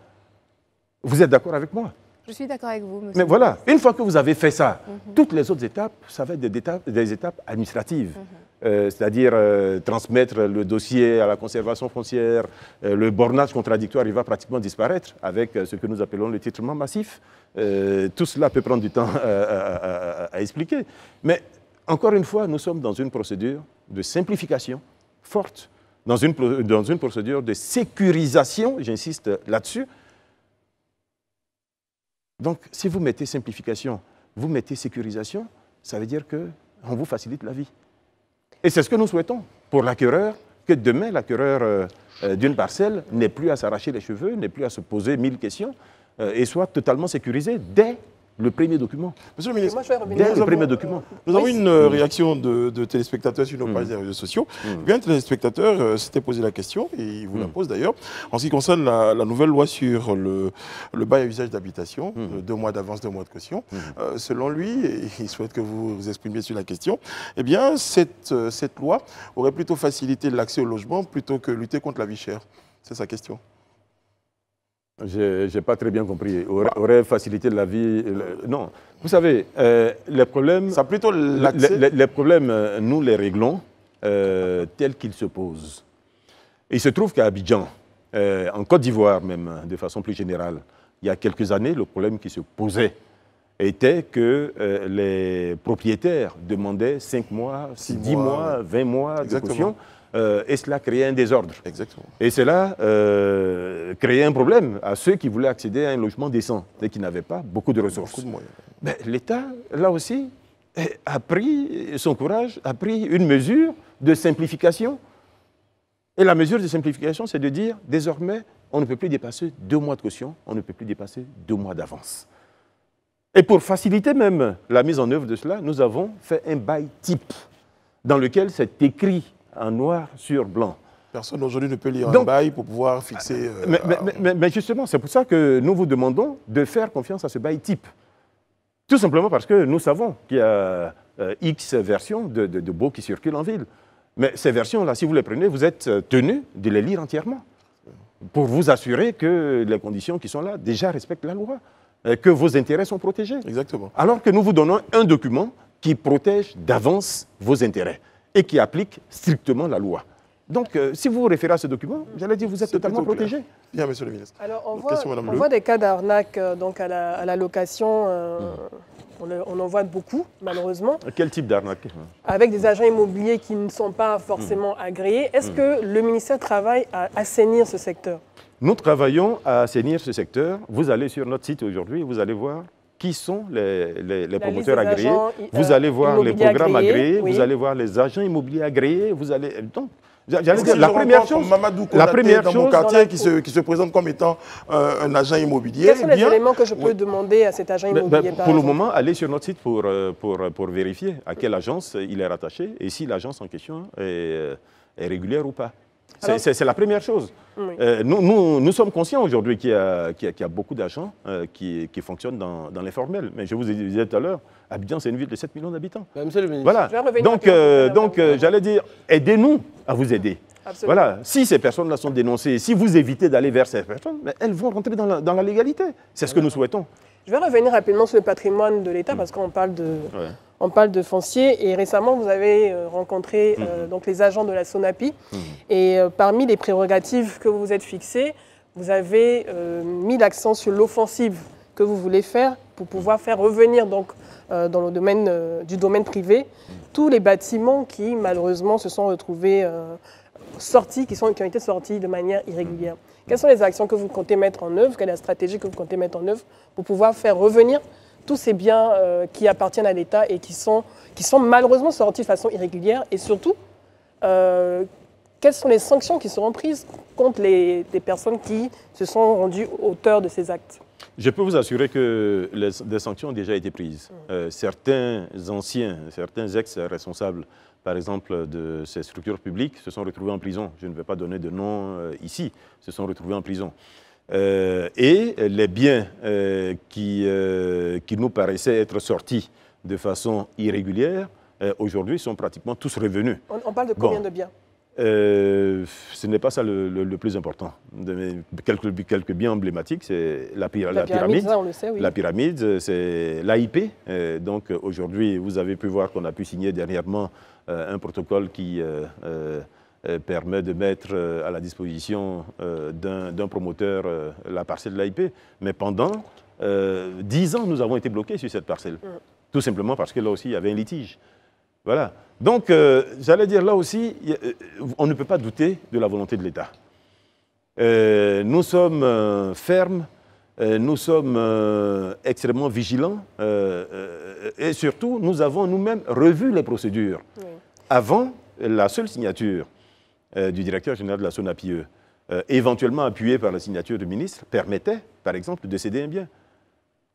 Vous êtes d'accord avec moi Je suis d'accord avec vous, monsieur. Mais voilà, une fois que vous avez fait ça, mhm. toutes les autres étapes, ça va être des étapes, administratives. Mhm. Euh, c'est-à-dire euh, transmettre le dossier à la conservation foncière, euh, le bornage contradictoire, il va pratiquement disparaître avec ce que nous appelons le titrement massif. tout cela peut prendre du temps à, expliquer. Mais encore une fois, nous sommes dans une procédure de simplification forte dans une, dans une procédure de sécurisation, j'insiste là-dessus. Donc, si vous mettez simplification, vous mettez sécurisation, ça veut dire qu'on vous facilite la vie. Et c'est ce que nous souhaitons pour l'acquéreur, que demain, l'acquéreur euh, euh, d'une parcelle n'ait plus à s'arracher les cheveux, n'ait plus à se poser mille questions, euh, et soit totalement sécurisé dès le premier document. Monsieur le ministre, nous avons, premier une euh, réaction de, téléspectateurs sur nos mm. pages des réseaux sociaux. Mm. Bien, un téléspectateur euh, s'était posé la question, et il vous la mm. pose d'ailleurs, en ce qui concerne la, nouvelle loi sur le, bail à usage d'habitation, euh, deux mois d'avance, deux mois de caution. selon lui, [LAUGHS] il souhaite que vous vous exprimiez sur la question, eh bien, cette, cette loi aurait plutôt facilité l'accès au logement plutôt que lutter contre la vie chère. C'est sa question. Je n'ai pas très bien compris. Aurait, facilité la vie. non. Vous savez, euh, les problèmes. Ça plutôt les, problèmes, euh, nous les réglons euh, tels qu'ils se posent. il se trouve qu'à Abidjan, en Côte d'Ivoire même, de façon plus générale, il y a quelques années, le problème qui se posait était que les propriétaires demandaient 5 mois, 6 10 mois, 20 mois de caution. Euh, et cela créait un désordre. Exactement. Et cela euh, créait un problème à ceux qui voulaient accéder à un logement décent et qui n'avaient pas beaucoup de ressources. Mais l'État, là aussi, eh, a pris son courage, a pris une mesure de simplification. Et la mesure de simplification, c'est de dire, désormais, on ne peut plus dépasser deux mois de caution, on ne peut plus dépasser deux mois d'avance. Et pour faciliter même la mise en œuvre de cela, nous avons fait un bail type dans lequel c'est écrit en noir sur blanc. Personne aujourd'hui ne peut lire un bail pour pouvoir fixer. Euh, ah, mais, justement, c'est pour ça que nous vous demandons de faire confiance à ce bail type. Tout simplement parce que nous savons qu'il y a euh, X versions de, de, baux qui circulent en ville. Mais ces versions-là, si vous les prenez, vous êtes euh, tenu de les lire entièrement pour vous assurer que les conditions qui sont là déjà respectent la loi, que vos intérêts sont protégés. Exactement. Alors que nous vous donnons un document qui protège d'avance vos intérêts et qui applique strictement la loi. Donc, euh, si vous vous référez à ce document, j'allais dire que vous êtes totalement protégé. Bien, monsieur le ministre. Alors, on, voit, des cas d'arnaque euh, à la, location. Euh, hmm. on, en voit beaucoup, malheureusement. Quel type d'arnaque Avec des agents immobiliers qui ne sont pas forcément hmm. agréés. Est-ce hmm. que le ministère travaille à assainir ce secteur Nous travaillons à assainir ce secteur. Vous allez sur notre site aujourd'hui, vous allez voir qui sont les, promoteurs agréés. vous euh, allez voir les programmes agréés, vous allez voir les agents immobiliers agréés, vous allez... Donc, Dire, la première chose, Mamadou la première dans mon quartier qui, se, qui, se, présente comme étant euh, un agent immobilier. Quels eh sont les éléments que je peux demander à cet agent immobilier Pour le moment, allez sur notre site euh, pour, pour, vérifier à quelle agence il est rattaché et si l'agence en question est régulière ou pas. C'est la première chose. Euh, nous, nous, sommes conscients aujourd'hui qu'il y, a beaucoup d'agents euh, qui, fonctionnent dans, les l'informel. Mais je vous disais tout à l'heure, Abidjan, c'est une ville de 7 millions d'habitants. Bah, donc, euh, donc j'allais dire, aidez-nous à vous aider. Voilà. Si ces personnes-là sont dénoncées, si vous évitez d'aller vers ces personnes, elles vont rentrer dans la, légalité. C'est ce que nous souhaitons. Je vais revenir rapidement sur le patrimoine de l'État mm. parce qu'on parle de on parle de foncier. Et récemment, vous avez euh, rencontré euh, mhm. donc les agents de la SONAPI. Mhm. Et euh, parmi les prérogatives que vous vous êtes fixées, vous avez mis l'accent sur l'offensive que vous voulez faire pour pouvoir faire revenir donc dans le domaine du domaine privé mhm. tous les bâtiments qui malheureusement se sont retrouvés sortis, qui ont été sortis de manière irrégulière. Quelles sont les actions que vous comptez mettre en œuvre Quelle est la stratégie que vous comptez mettre en œuvre pour pouvoir faire revenir tous ces biens euh, qui appartiennent à l'État et qui sont, qui sont malheureusement sortis de façon irrégulière Et surtout, euh, quelles sont les sanctions qui seront prises contre les, personnes qui se sont rendues auteurs de ces actes Je peux vous assurer que des sanctions ont déjà été prises. Mm. Euh, certains anciens, certains ex-responsables, par exemple, de ces structures publiques se sont retrouvés en prison. Je ne vais pas donner de nom ici, se sont retrouvés en prison. Euh, et les biens euh, qui, euh, qui, nous paraissaient être sortis de façon irrégulière, aujourd'hui sont pratiquement tous revenus. On, parle de combien de biens ce n'est pas ça le, plus important. quelques, quelques, biens emblématiques, c'est la, pyramide. La pyramide, c'est l'AIP. donc aujourd'hui, vous avez pu voir qu'on a pu signer dernièrement un protocole qui euh, permet de mettre euh, à la disposition euh, d'un promoteur la parcelle de l'AIP. Mais pendant dix ans, nous avons été bloqués sur cette parcelle. Mm. Tout simplement parce que là aussi, il y avait un litige. Voilà. Donc, j'allais dire, là aussi, on ne peut pas douter de la volonté de l'État. nous sommes fermes, nous sommes extrêmement vigilants, et surtout, nous avons nous-mêmes revu les procédures avant la seule signature. Euh, du directeur général de la SONAPIE, euh, éventuellement appuyé par la signature du ministre, permettait, par exemple, de céder un bien.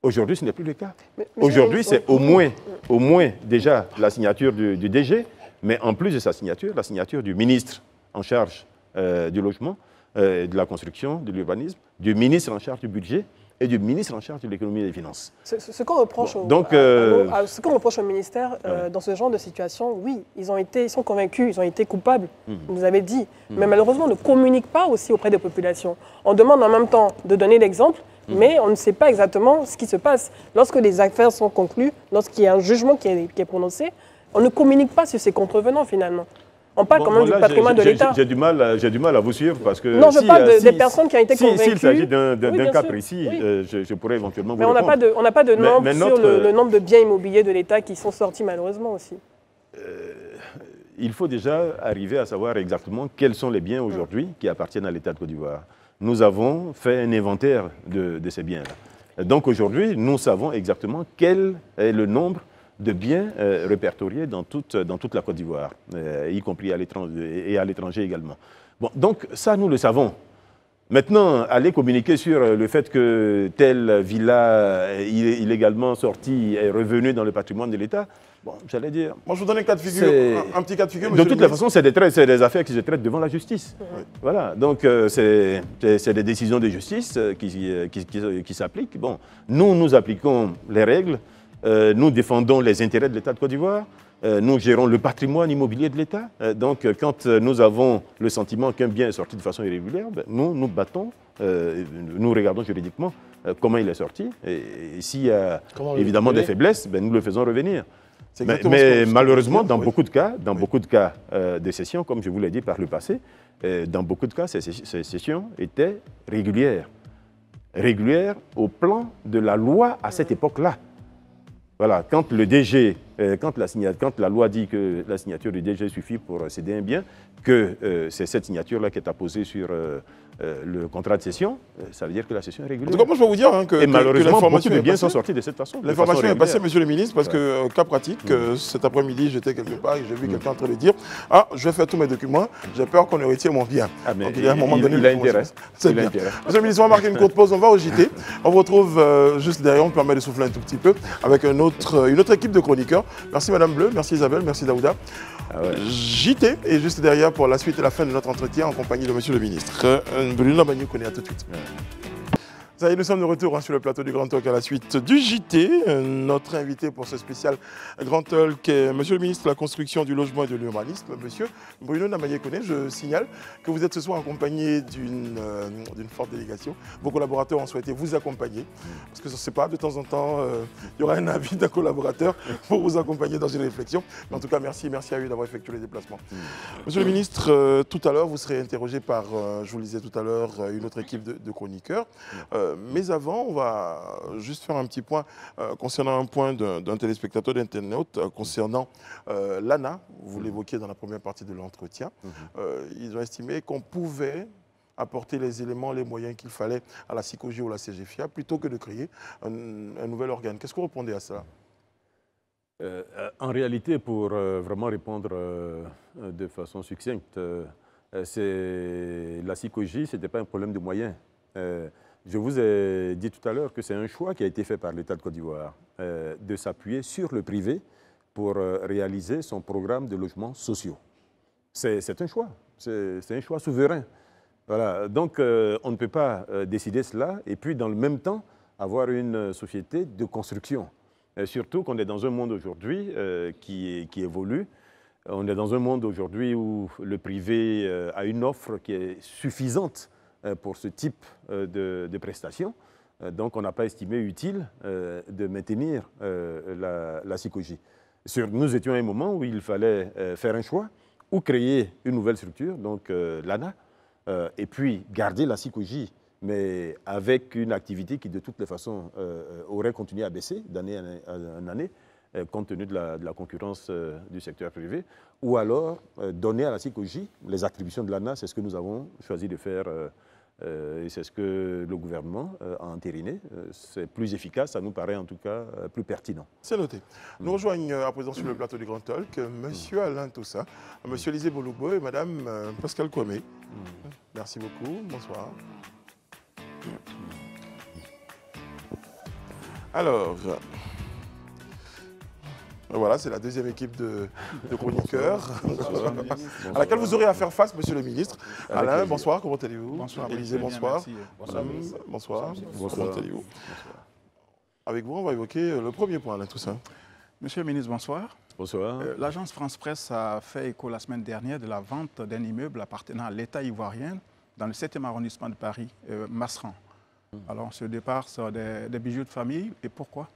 Aujourd'hui, ce n'est plus le cas. Aujourd'hui, c'est au moins, au moins déjà la signature du, DG, mais en plus de sa signature, la signature du ministre en charge euh, du logement, de la construction, de l'urbanisme, du ministre en charge du budget, et du ministre en charge de l'économie et des finances. Ce, qu'on reproche, au ministère ah euh, dans ce genre de situation, oui, ils ont été, ils sont convaincus, ils ont été coupables, vous hum. avez nous dit. Hum. Mais malheureusement, on ne communique pas aussi auprès des populations. On demande en même temps de donner l'exemple, hum. mais on ne sait pas exactement ce qui se passe. Lorsque les affaires sont conclues, lorsqu'il y a un jugement qui est prononcé, on ne communique pas sur ces contrevenants finalement. On parle quand même du patrimoine de l'État. J'ai du, mal à, du mal à vous suivre parce que. Non, je parle euh, des personnes qui ont été convaincues. S'il s'agit d'un oui, cas précis, euh, je, pourrais éventuellement vous on répondre. Pas on n'a pas de nombre sur le, nombre de biens immobiliers de l'État qui sont sortis malheureusement aussi. Euh, il faut déjà arriver à savoir exactement quels sont les biens aujourd'hui qui appartiennent à l'État de Côte d'Ivoire. Nous avons fait un inventaire de, de ces biens-là. Donc aujourd'hui, nous savons exactement quel est le nombre de biens euh, répertoriés dans toute, dans toute la Côte d'Ivoire, euh, y compris à l'étranger euh, et à l'étranger également. Bon, donc ça, nous le savons. Maintenant, aller communiquer sur le fait que telle villa est illégalement sortie est revenue dans le patrimoine de l'État, bon, j'allais dire... Moi, je vous donne un, de petit cas de figure, De toute façon, c'est des, des, affaires qui se traitent devant la justice. Voilà, donc c'est des décisions de justice qui, qui, qui s'appliquent. Bon, nous, nous appliquons les règles euh, nous défendons les intérêts de l'État de Côte d'Ivoire, euh, nous gérons le patrimoine immobilier de l'État. Euh, donc, quand nous avons le sentiment qu'un bien est sorti de façon irrégulière, ben, nous nous battons, nous regardons juridiquement comment il est sorti. Et, s'il y a évidemment des faiblesses, ben, nous le faisons revenir. Mais, malheureusement, dans beaucoup de cas, dans beaucoup de cas de sessions, comme je vous l'ai dit par le passé, dans beaucoup de cas, ces, ces sessions étaient régulières. Régulières au plan de la loi à cette époque-là. Voilà, quand le DG, euh, quand, la loi dit que la signature du DG suffit pour céder un bien, que euh, c'est cette signature-là qui est apposée sur, euh, euh, le contrat de cession, euh, ça veut dire que la cession est régulière. Cas, moi, je peux vous dire hein, que, que, malheureusement, que de de cette façon. L'information est passée, monsieur le ministre, parce que, cas pratique, mm. euh, cet après-midi, j'étais quelque part et j'ai vu quelqu'un en train de dire Ah, je vais faire tous mes documents, j'ai peur qu'on ne retire mon bien. Ah, Donc, il a un moment donné. Il, C'est bien. Monsieur le ministre, on va marquer une courte pause, on va au JT. [LAUGHS] On vous retrouve juste derrière, on permet de souffler un tout petit peu avec une autre équipe de chroniqueurs. Merci, Madame Bleu, merci, Isabelle, merci, Daouda. Ah JT est juste derrière pour la suite et la fin de notre entretien en compagnie de Monsieur le ministre. Euh, Bruno connaît à tout de suite nous sommes de retour hein, sur le plateau du Grand Talk à la suite du JT. Euh, notre invité pour ce spécial Grand Talk est Monsieur le ministre de la Construction, du Logement et de l'Urbanisme, Monsieur Bruno namaye Je signale que vous êtes ce soir accompagné euh, d'une forte délégation. Vos collaborateurs ont souhaité vous accompagner parce que, ça ne sais pas, de temps en temps, euh, il y aura un avis d'un collaborateur pour vous accompagner dans une réflexion. Mais en tout cas, merci, merci à lui d'avoir effectué les déplacements. Mm. Monsieur le ministre, tout à l'heure, vous serez interrogé par, je vous le disais tout à l'heure, une autre équipe de chroniqueurs. Mm. Euh, mais avant, on va juste faire un petit point euh, concernant un point d'un téléspectateur, d'internaute, euh, concernant euh, l'ANA. Vous mhm. l'évoquiez dans la première partie de l'entretien. Mhm. ils ont estimé qu'on pouvait apporter les éléments, les moyens qu'il fallait à la psychologie ou à la CGFIA, plutôt que de créer un, nouvel organe. Qu'est-ce que vous répondez à ça En réalité, pour vraiment répondre de façon succincte, c'est la psychologie, ce n'était pas un problème de moyens. Je vous ai dit tout à l'heure que c'est un choix qui a été fait par l'État de Côte d'Ivoire euh, de s'appuyer sur le privé pour euh, réaliser son programme de logements sociaux. C'est un choix, c'est un choix souverain. Voilà. Donc euh, on ne peut pas décider cela et puis dans le même temps avoir une société de construction. surtout qu'on est dans un monde aujourd'hui qui, qui, évolue. On est dans un monde aujourd'hui où le privé a une offre qui est suffisante euh, pour ce type euh, de, prestations. Euh, donc, on n'a pas estimé utile de maintenir la, la psychologie. nous étions à un moment où il fallait faire un choix ou créer une nouvelle structure, donc l'ANA, et puis garder la psychologie mais avec une activité qui, de toutes les façons, aurait continué à baisser d'année en année, compte tenu de la, concurrence du secteur privé, ou alors donner à la psychologie les attributions de l'ANA, c'est ce que nous avons choisi de faire euh, et c'est ce que le gouvernement euh, a entériné. Euh, c'est plus efficace, ça nous paraît en tout cas plus pertinent. C'est noté. Nous mm. rejoignons à présent sur le plateau du Grand Talk M. Mm. Alain Toussaint, M. Lise Boloubo et Mme Pascal Kouamé. Mm. Merci beaucoup. Bonsoir. Alors... Euh, voilà, c'est la deuxième équipe de, chroniqueurs [LAUGHS] à laquelle vous aurez à faire face, monsieur le ministre. Alain, bonsoir, comment allez-vous Bonsoir. bonsoir. bonsoir. Bonsoir. Comment allez-vous Avec vous, on va évoquer euh, le premier point, tout ça, Monsieur le ministre, bonsoir. Bonsoir. Euh, l'agence France Presse a fait écho la semaine dernière de la vente d'un immeuble appartenant à l'État ivoirien dans le 7e arrondissement de Paris, Massran. Hmm. Alors, ce départ, c'est des bijoux de famille. Et pourquoi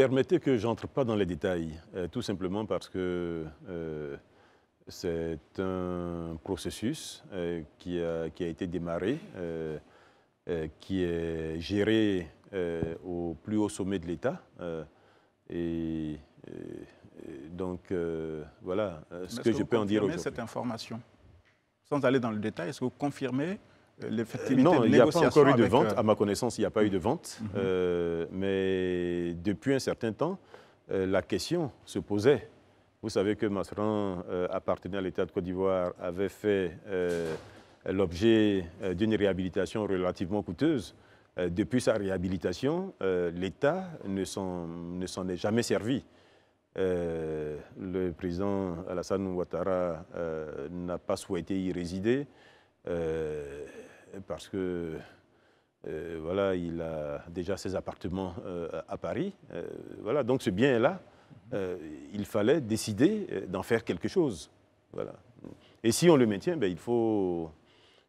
Permettez que j'entre pas dans les détails, euh, tout simplement parce que euh, c'est un processus euh, qui, a, qui, a, été démarré, qui est géré au plus haut sommet de l'État. Et, donc, voilà ce que, je peux en dire aujourd'hui. cette information Sans aller dans le détail, est-ce que vous confirmez non, il n'y a pas encore eu de vente. Euh, à ma connaissance, il n'y a pas eu de vente. Mhm. Euh, mais depuis un certain temps, euh, la question se posait. Vous savez que Masseran, appartenant à l'État de Côte d'Ivoire, avait fait l'objet d'une réhabilitation relativement coûteuse. Depuis sa réhabilitation, l'État ne s'en est jamais servi. le président Alassane Ouattara n'a pas souhaité y résider parce que euh, voilà, il a déjà ses appartements euh, à Paris. Euh, voilà, donc ce bien-là, il fallait décider d'en faire quelque chose. Voilà. Et si on le maintient, ben, il, faut,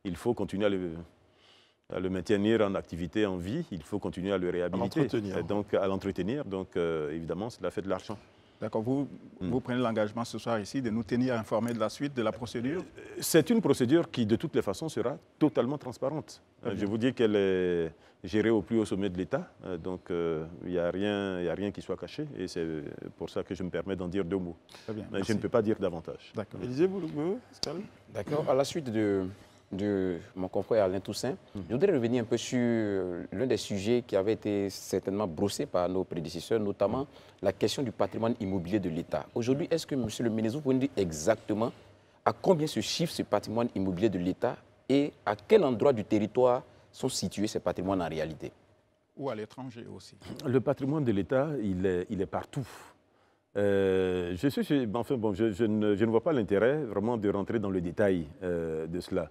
il faut continuer à le, maintenir en activité, en vie. Il faut continuer à le réhabiliter. donc à l'entretenir. Donc évidemment, cela fait de l'argent. D'accord. Hmm. Vous, prenez l'engagement ce soir ici de nous tenir informés de la suite de la procédure C'est une procédure qui, de toutes les façons, sera totalement transparente. Euh, je vous dis qu'elle est gérée au plus haut sommet de l'État, euh, donc euh, il n'y a, rien, rien qui soit caché et c'est pour ça que je me permets d'en dire deux mots. je ne peux pas dire davantage. D'accord. Élisez-vous, D'accord. À la suite de, de mon confrère Alain Toussaint, mhm. je voudrais revenir un peu sur euh, l'un des sujets qui avait été certainement brossé par nos prédécesseurs, notamment mhm. la question du patrimoine immobilier de l'État. Aujourd'hui, est-ce que, Monsieur le ministre, vous nous dire exactement à combien se chiffre ce patrimoine immobilier de l'État et à quel endroit du territoire sont situés ces patrimoines en réalité Ou à l'étranger aussi. Le patrimoine de l'État, il est, partout. Euh, je, bon, je, ne, vois pas l'intérêt vraiment de rentrer dans le détail euh, de cela.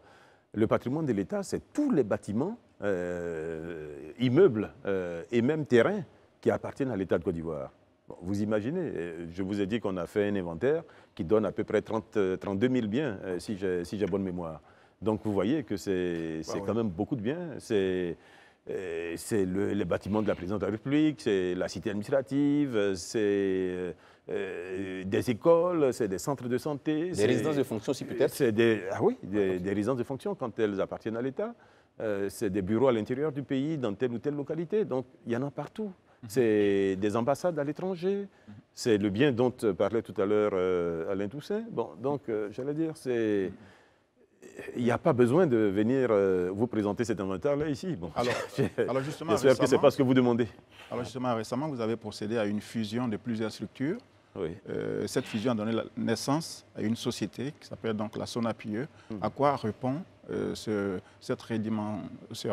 Le patrimoine de l'État, c'est tous les bâtiments, euh, immeubles euh, et même terrains qui appartiennent à l'État de Côte d'Ivoire. vous imaginez, euh, je vous ai dit qu'on a fait un inventaire qui donne à peu près 30, 32 000 biens, si j'ai bonne mémoire. Donc vous voyez que c'est bah quand même beaucoup de biens. Euh, c'est le, les bâtiments de la présidence de la République, c'est la cité administrative, c'est euh, euh, des écoles, c'est des centres de santé. Des résidences de fonction, si peut-être Ah oui, ah, des, résidences de fonction quand elles appartiennent à l'État. c'est des bureaux à l'intérieur du pays, dans telle ou telle localité. Donc, il y en a partout. Mhm. C'est des ambassades à l'étranger. Mhm. C'est le bien dont parlait tout à l'heure Alain Toussaint. Bon, donc, j'allais dire, c'est. Mhm il n'y a pas besoin de venir euh, vous présenter cet inventaire-là ici. Bon, alors, [LAUGHS] alors justement, j'espère que ce n'est pas ce que vous demandez. Alors justement, récemment, vous avez procédé à une fusion de plusieurs structures. Oui. Euh, cette fusion a donné naissance à une société qui s'appelle donc la Sonapieux. E. Mmh. À quoi répond euh, ce, cette ce,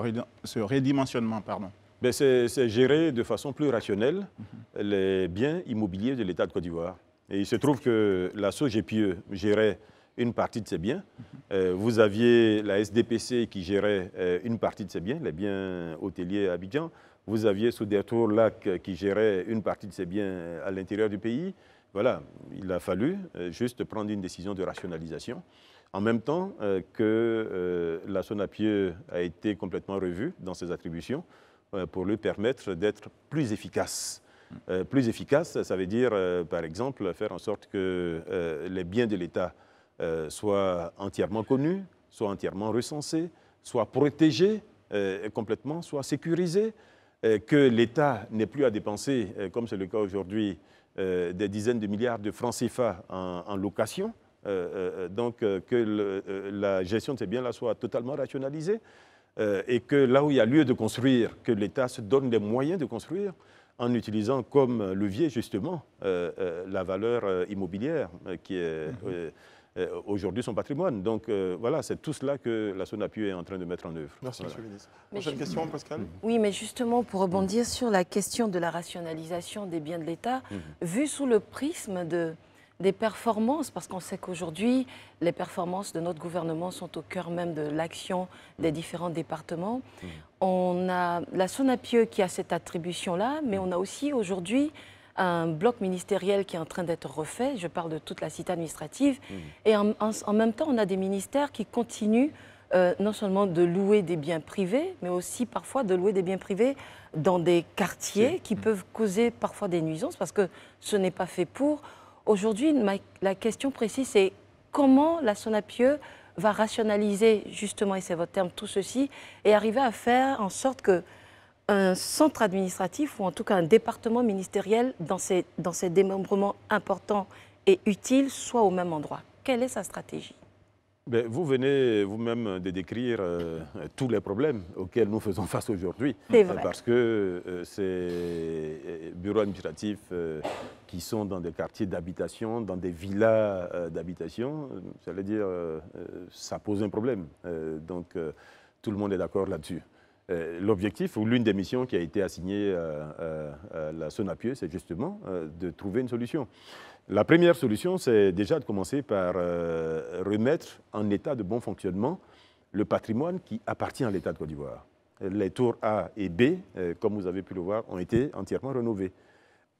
pardon ben, C'est gérer de façon plus rationnelle hmm. les biens immobiliers de l'État de Côte d'Ivoire. Et il se trouve que la SOGPE e gérait une partie de ses biens. Euh, vous aviez la SDPC qui gérait euh, une partie de ses biens, les biens hôteliers à Abidjan. Vous aviez Soudertour Lac euh, qui gérait une partie de ses biens à l'intérieur du pays. Voilà, il a fallu juste prendre une décision de rationalisation. En même temps que la Sonapieux a été complètement revue dans ses attributions pour lui permettre d'être plus efficace. plus efficace, ça veut dire, par exemple, faire en sorte que les biens de l'État euh, soit entièrement connu, soit entièrement recensé, soit protégé euh, complètement, soit sécurisé, euh, que l'État n'ait plus à dépenser, comme c'est le cas aujourd'hui, des dizaines de milliards de francs CFA en, location, donc que la gestion de ces biens-là soit totalement rationalisée, et que là où il y a lieu de construire, que l'État se donne les moyens de construire, en utilisant comme levier justement la valeur immobilière qui est... Mm-hmm. Euh, aujourd'hui son patrimoine. Donc euh, voilà, c'est tout cela que la SONAPU est en train de mettre en œuvre. Merci, Monsieur le ministre. Prochaine question, Pascal Oui, mais justement, pour rebondir sur la question de la rationalisation des biens de l'État, mhm. vu sous le prisme de, des performances, parce qu'on sait qu'aujourd'hui, les performances de notre gouvernement sont au cœur même de l'action des différents départements. Mhm. On a la SONAPIE qui a cette attribution-là, mais on a aussi aujourd'hui un bloc ministériel qui est en train d'être refait. Je parle de toute la cité administrative. Mmh. Et en, même temps, on a des ministères qui continuent euh, non seulement de louer des biens privés, mais aussi parfois de louer des biens privés dans des quartiers qui mmh. peuvent causer parfois des nuisances parce que ce n'est pas fait pour. Aujourd'hui, la question précise, c'est comment la SONAPIEU va rationaliser justement, et c'est votre terme, tout ceci, et arriver à faire en sorte que un centre administratif ou en tout cas un département ministériel dans ces, dans ces démembrements importants et utiles soit au même endroit Quelle est sa stratégie ben, vous venez vous-même de décrire euh, tous les problèmes auxquels nous faisons face aujourd'hui. Parce que euh, ces euh, bureaux administratifs qui sont dans des quartiers d'habitation, dans des villas d'habitation, ça veut dire ça pose un problème. donc tout le monde est d'accord là-dessus. Euh, l'objectif ou l'une des missions qui a été assignée à euh, euh, la SONAPIEU, c'est justement de trouver une solution. La première solution, c'est déjà de commencer par remettre en état de bon fonctionnement le patrimoine qui appartient à l'État de Côte d'Ivoire. Les tours A et B, comme vous avez pu le voir, ont été entièrement rénovées.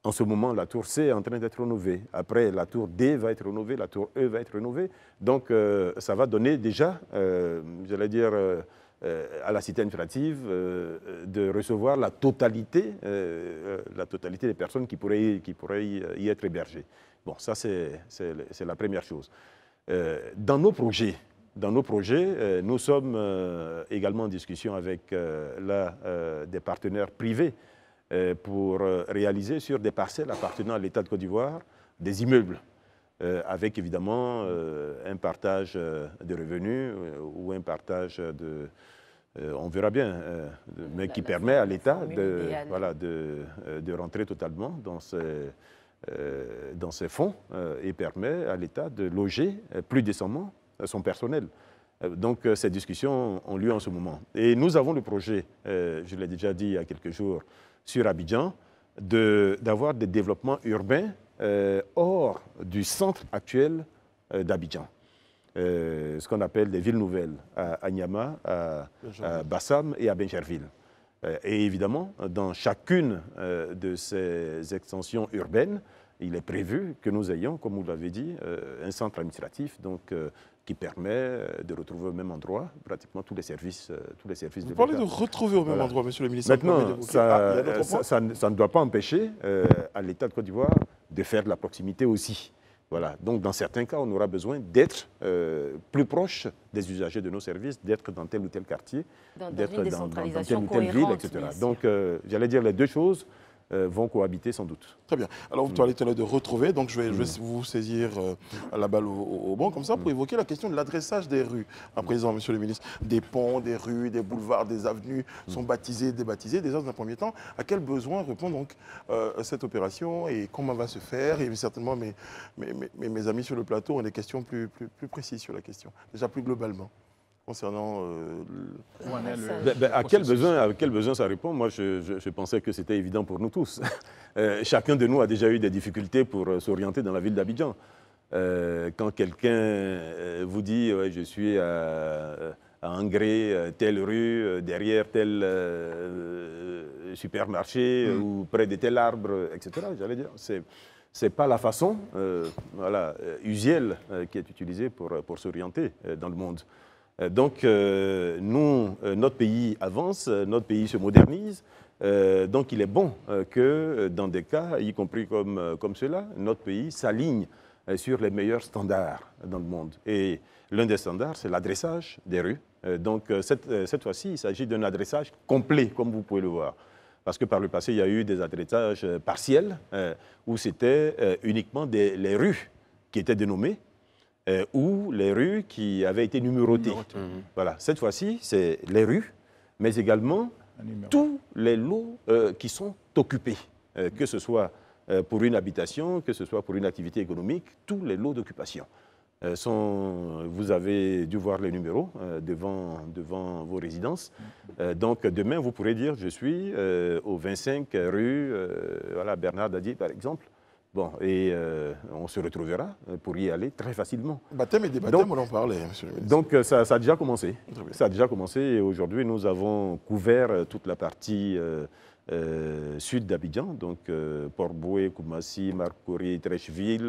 En ce moment, la tour C est en train d'être rénovée. Après, la tour D va être rénovée, la tour E va être rénovée. Donc, ça va donner déjà, j'allais dire, euh, à la cité administrative euh, euh, de recevoir la totalité, la totalité des personnes qui pourraient, qui pourraient y être hébergées. Bon, ça c'est la première chose. dans nos projets, dans nos projets, nous sommes également en discussion avec la, des partenaires privés pour réaliser sur des parcelles appartenant à l'État de Côte d'Ivoire des immeubles euh, avec évidemment euh, un partage euh, de revenus ou un partage de... on verra bien, mais qui permet à l'État de, voilà, de, rentrer totalement dans ces, dans ces fonds et permet à l'État de loger plus décemment son personnel. Donc, ces discussions ont lieu en ce moment. Et nous avons le projet, je l'ai déjà dit il y a quelques jours, sur Abidjan, d'avoir des développements urbains euh, hors du centre actuel euh, d'Abidjan. Euh, ce qu'on appelle des villes nouvelles, à, Nyama, à, Bassam et à Bencherville. et évidemment, dans chacune de ces extensions urbaines, il est prévu que nous ayons, comme vous l'avez dit, un centre administratif, donc qui permet euh, de retrouver au même endroit pratiquement tous les services, euh, tous les services Vous parlez de retrouver au même endroit, monsieur le ministre. Maintenant, ça, ah, euh, ça, ne doit pas empêcher à l'État de Côte d'Ivoire de faire de la proximité aussi. Voilà. Donc, dans certains cas, on aura besoin d'être plus proche des usagers de nos services, d'être dans tel ou tel quartier, d'être dans, telle ou telle ville, etc. Donc, j'allais dire les deux choses. Euh, vont cohabiter sans doute. Très bien. Alors, vous mm. parlez tout de retrouver, donc je vais, mm. vous saisir euh, la balle au, banc, comme ça, pour mm. évoquer la question de l'adressage des rues. À présent, monsieur le ministre, des ponts, des rues, des boulevards, des avenues sont baptisés, débaptisés. Déjà, dans un premier temps, à quel besoin répond donc euh, cette opération et comment va se faire Et certainement, mes, mes, amis sur le plateau ont des questions plus précises sur la question, déjà plus globalement concernant euh, le... Ben, ben, à, quel besoin, quel besoin ça répond Moi, je, pensais que c'était évident pour nous tous. [LAUGHS] Euh, chacun de nous a déjà eu des difficultés pour euh, s'orienter dans la ville d'Abidjan. quand quelqu'un vous dit Je suis à, à Angré, telle rue, derrière tel supermarché mm. ou près de tel arbre, etc. » J'allais dire, c'est n'est pas la façon euh, voilà, usuelle qui est utilisée pour, s'orienter dans le monde. Euh, donc, euh, nous, euh, notre pays avance, notre pays se modernise. donc, il est bon que, dans des cas, y compris comme, comme cela, notre pays s'aligne sur les meilleurs standards dans le monde. Et l'un des standards, c'est l'adressage des rues. donc, cette, cette fois-ci, il s'agit d'un adressage complet, comme vous pouvez le voir parce que par le passé, il y a eu des adressages partiels où c'était uniquement des, les rues qui étaient dénommées euh, ou les rues qui avaient été numérotées. Mhm. Mhm. Voilà, cette fois-ci, c'est les rues, mais également tous les lots euh, qui sont occupés, euh, que ce soit pour une habitation, que ce soit pour une activité économique, tous les lots d'occupation. Sont, vous avez dû voir les numéros devant, devant vos résidences. donc demain, vous pourrez dire, je suis au 25 rue voilà, Bernard dit par exemple. Bon, et euh, on se retrouvera euh, pour y aller très facilement. Baptême et débat, on en parlait, monsieur le ministre. Donc, euh, ça, a déjà commencé. Ça a déjà commencé aujourd'hui, nous avons couvert toute la partie sud d'Abidjan, donc Port-Boué, Koumassi, Marcoury, Trècheville.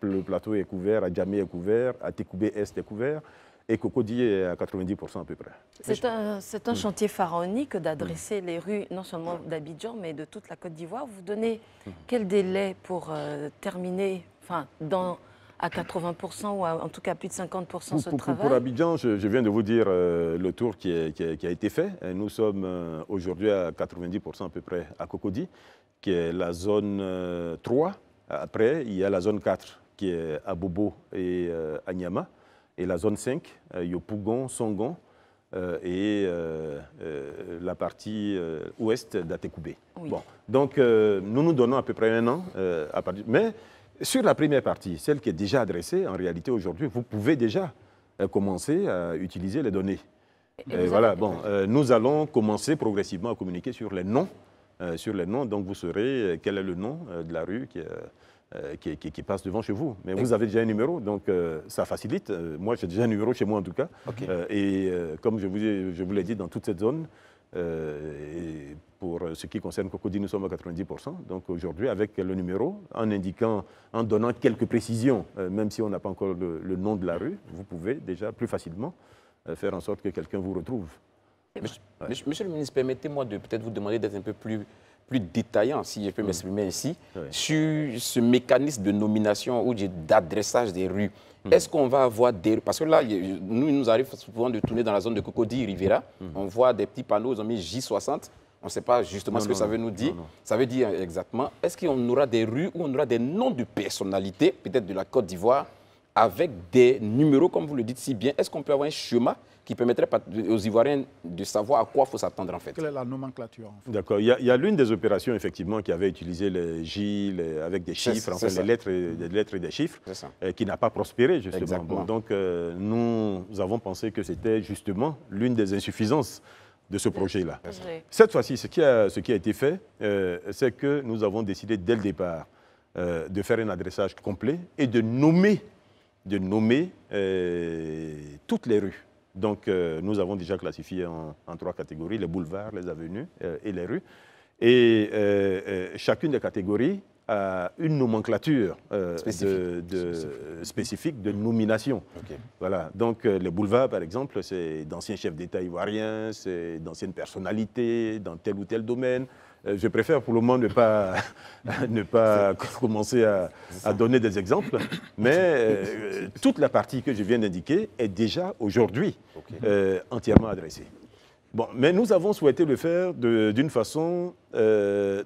le plateau est couvert, Adjamé est couvert, Atikoubé Est est couvert et Cocody à 90% à peu près. C'est un, hmm. chantier pharaonique d'adresser hmm. les rues non seulement hmm. d'Abidjan mais de toute la Côte d'Ivoire. Vous donnez quel délai pour euh, terminer enfin, dans, à 80% ou en tout cas plus de 50% ce travail Pour Abidjan, je, viens de vous dire euh, le tour qui, a été fait. nous sommes euh, aujourd'hui à 90% à peu près à Cocody, qui est la zone 3. Après, il y a la zone 4 qui est à Bobo et à Niama et la zone 5, euh, Yopougon, Songon euh, et euh, la partie ouest d'Atekoubé. Bon, donc nous nous donnons à peu près un an. mais sur la première partie, celle qui est déjà adressée, en réalité aujourd'hui, vous pouvez déjà commencer à utiliser les données. voilà, bon, nous allons commencer progressivement à communiquer sur les noms, sur les noms, donc vous saurez quel est le nom de la rue qui est euh, qui, passe devant chez vous. Mais vous avez déjà un numéro, donc euh, ça facilite. Euh, moi, j'ai déjà un numéro chez moi en tout cas. et comme je vous, je l'ai dit, dans toute cette zone, pour ce qui concerne Cocody, nous sommes à 90%. Donc aujourd'hui, avec le numéro, en indiquant, en donnant quelques précisions, même si on n'a pas encore le, nom de la rue, vous pouvez déjà plus facilement faire en sorte que quelqu'un vous retrouve. Monsieur, monsieur, le ministre, permettez-moi de peut-être vous demander d'être un peu plus plus détaillant, si je peux m'exprimer ainsi, sur ce mécanisme de nomination ou d'adressage des rues. Hmm. Est-ce qu'on va avoir des... Parce que là, nous, nous arrive souvent de tourner dans la zone de Cocody, Rivera. Hmm. On voit des petits panneaux, ils ont mis J60. On ne sait pas justement ce que ça veut nous dire. ça veut dire exactement, est-ce qu'on aura des rues où on aura des noms de personnalités, peut-être de la Côte d'Ivoire, avec des numéros, comme vous le dites si bien, est-ce qu'on peut avoir un schéma qui permettrait aux Ivoiriens de savoir à quoi faut s'attendre en fait. Quelle est la nomenclature en fait D'accord. Il y a, l'une des opérations effectivement qui avait utilisé le J avec des chiffres, les lettres, des lettres et des chiffres, et euh, qui n'a pas prospéré justement. donc euh, nous, avons pensé que c'était justement l'une des insuffisances de ce projet-là. Cette fois-ci, ce, qui a, ce qui a été fait, euh, c'est que nous avons décidé dès le départ de faire un adressage complet et de nommer de nommer euh, toutes les rues. Donc euh, nous avons déjà classifié en, trois catégories, les boulevards, les avenues euh, et les rues. Et chacune des catégories a une nomenclature spécifique. De, nomination. Voilà. Donc, les boulevards, par exemple, c'est d'anciens chefs d'État ivoiriens, c'est d'anciennes personnalités dans tel ou tel domaine. Euh, je préfère pour le moment ne pas, [LAUGHS] [LAUGHS] commencer à, donner des exemples, mais euh, toute la partie que je viens d'indiquer est déjà aujourd'hui euh, entièrement adressée. mais nous avons souhaité le faire d'une façon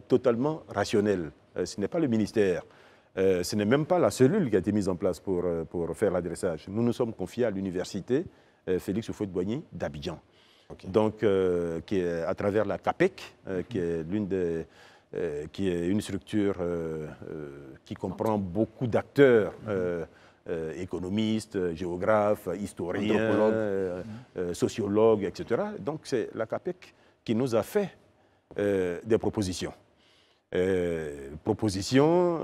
totalement rationnelle. ce n'est pas le ministère. ce n'est même pas la cellule qui a été mise en place pour, faire l'adressage. Nous nous sommes confiés à l'université Félix Houphouët-Boigny d'Abidjan donc, euh, qui à travers la CAPEC, euh, mhm. euh, qui est une structure qui comprend beaucoup d'acteurs, mhm. économistes, géographes, historiens, mhm. sociologues, etc. Donc c'est la CAPEC qui nous a fait des propositions. propositions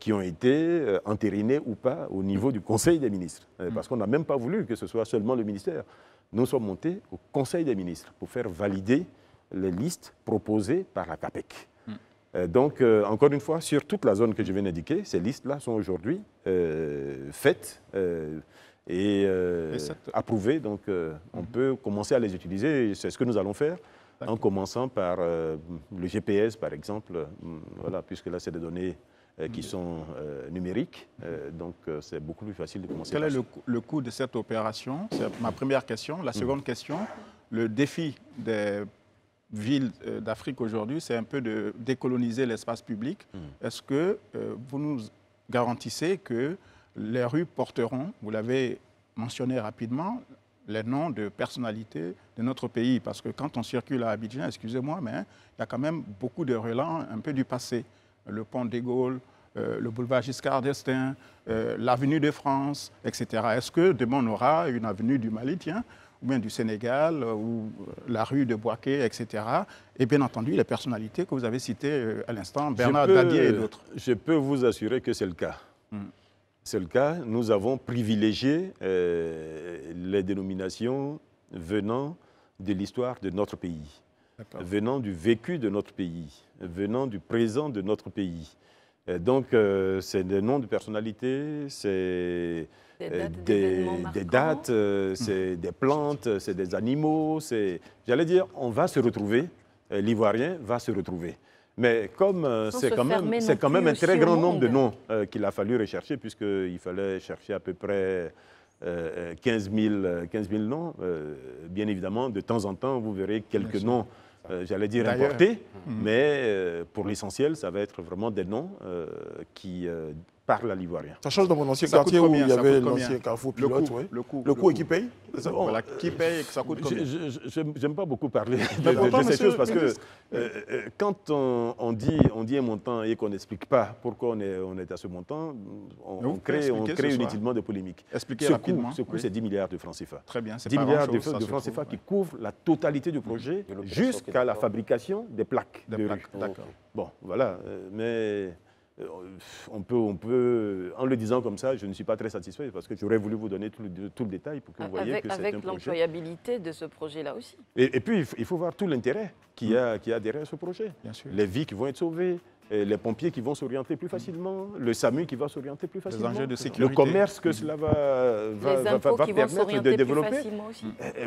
qui ont été entérinées ou pas au niveau du Conseil des ministres. parce qu'on n'a même pas voulu que ce soit seulement le ministère nous sommes montés au Conseil des ministres pour faire valider les listes proposées par la CAPEC. Hmm. Euh, donc, euh, encore une fois, sur toute la zone que je viens d'indiquer, ces listes-là sont aujourd'hui euh, faites et, approuvées. Donc, on hmm. peut commencer à les utiliser. C'est ce que nous allons faire en commençant par le GPS, par exemple. Hmm, voilà, puisque là, c'est des données euh, qui sont euh, numériques. Euh, donc, c'est beaucoup plus facile de commencer. Quel est le, coût de cette opération C'est ma première question. La mm. seconde question, le défi des villes d'Afrique aujourd'hui, c'est un peu de décoloniser l'espace public. Mm. Est-ce que vous nous garantissez que les rues porteront, vous l'avez mentionné rapidement, les noms de personnalités de notre pays. Parce que quand on circule à Abidjan, excusez-moi, mais il y a quand même beaucoup de relents un peu du passé. Le pont de Gaulle, euh, le boulevard Giscard d'Estaing, euh, l'avenue de France, etc. Est-ce que demain on aura une avenue du Mali, tiens, ou bien du Sénégal, euh, ou la rue de Boaké, etc. Et bien entendu, les personnalités que vous avez citées à l'instant, Bernard et d'autres. Je peux vous assurer que c'est le cas. Hmm. C'est le cas. Nous avons privilégié les dénominations venant de l'histoire de notre pays, venant du vécu de notre pays, venant du présent de notre pays. Euh, donc, euh, c'est des noms de personnalités, c'est des, euh, dates, c'est hmm. des plantes, c'est des animaux. C'est, j'allais dire, on va se retrouver, l'Ivoirien va se retrouver. Mais comme c'est quand, même, même un très grand nombre de noms qu'il a fallu rechercher, puisqu'il fallait chercher à peu près 15 000, noms, bien évidemment, de temps en temps, vous verrez quelques noms euh, j'allais dire importés, euh, hmm. mais euh, pour l'essentiel, ça va être vraiment des noms qui par la l'Ivoirien. Ça change dans mon ancien quartier où il y avait l'ancien Carrefour Pilote, le coût, ouais. le, coût, le, coût, qui paye oh. qui paye et que ça coûte combien Je n'aime pas beaucoup parler de, ces choses parce que euh, euh, quand on, dit, un montant et qu'on n'explique pas pourquoi on est, à ce montant, on, crée, on crée inutilement de polémiques. Expliquez ce Coût, ce coût, c'est 10 milliards de francs CFA. Très bien, c'est 10 milliards de, francs CFA qui couvrent la totalité du projet jusqu'à la fabrication des plaques de Bon, voilà, euh, mais... Euh, on peut, on peut, en le disant comme ça, je ne suis pas très satisfait parce que j'aurais voulu vous donner tout le, détail pour que vous voyez avec, que c'est Avec l'employabilité de ce projet-là aussi. Et, puis, il faut, voir tout l'intérêt qui y, adhéré mmh. à ce projet. Bien sûr. Les vies qui vont être sauvées, les pompiers qui vont s'orienter plus facilement, le SAMU qui va s'orienter plus facilement, les enjeux de sécurité. le commerce que cela va, va, va, permettre de développer.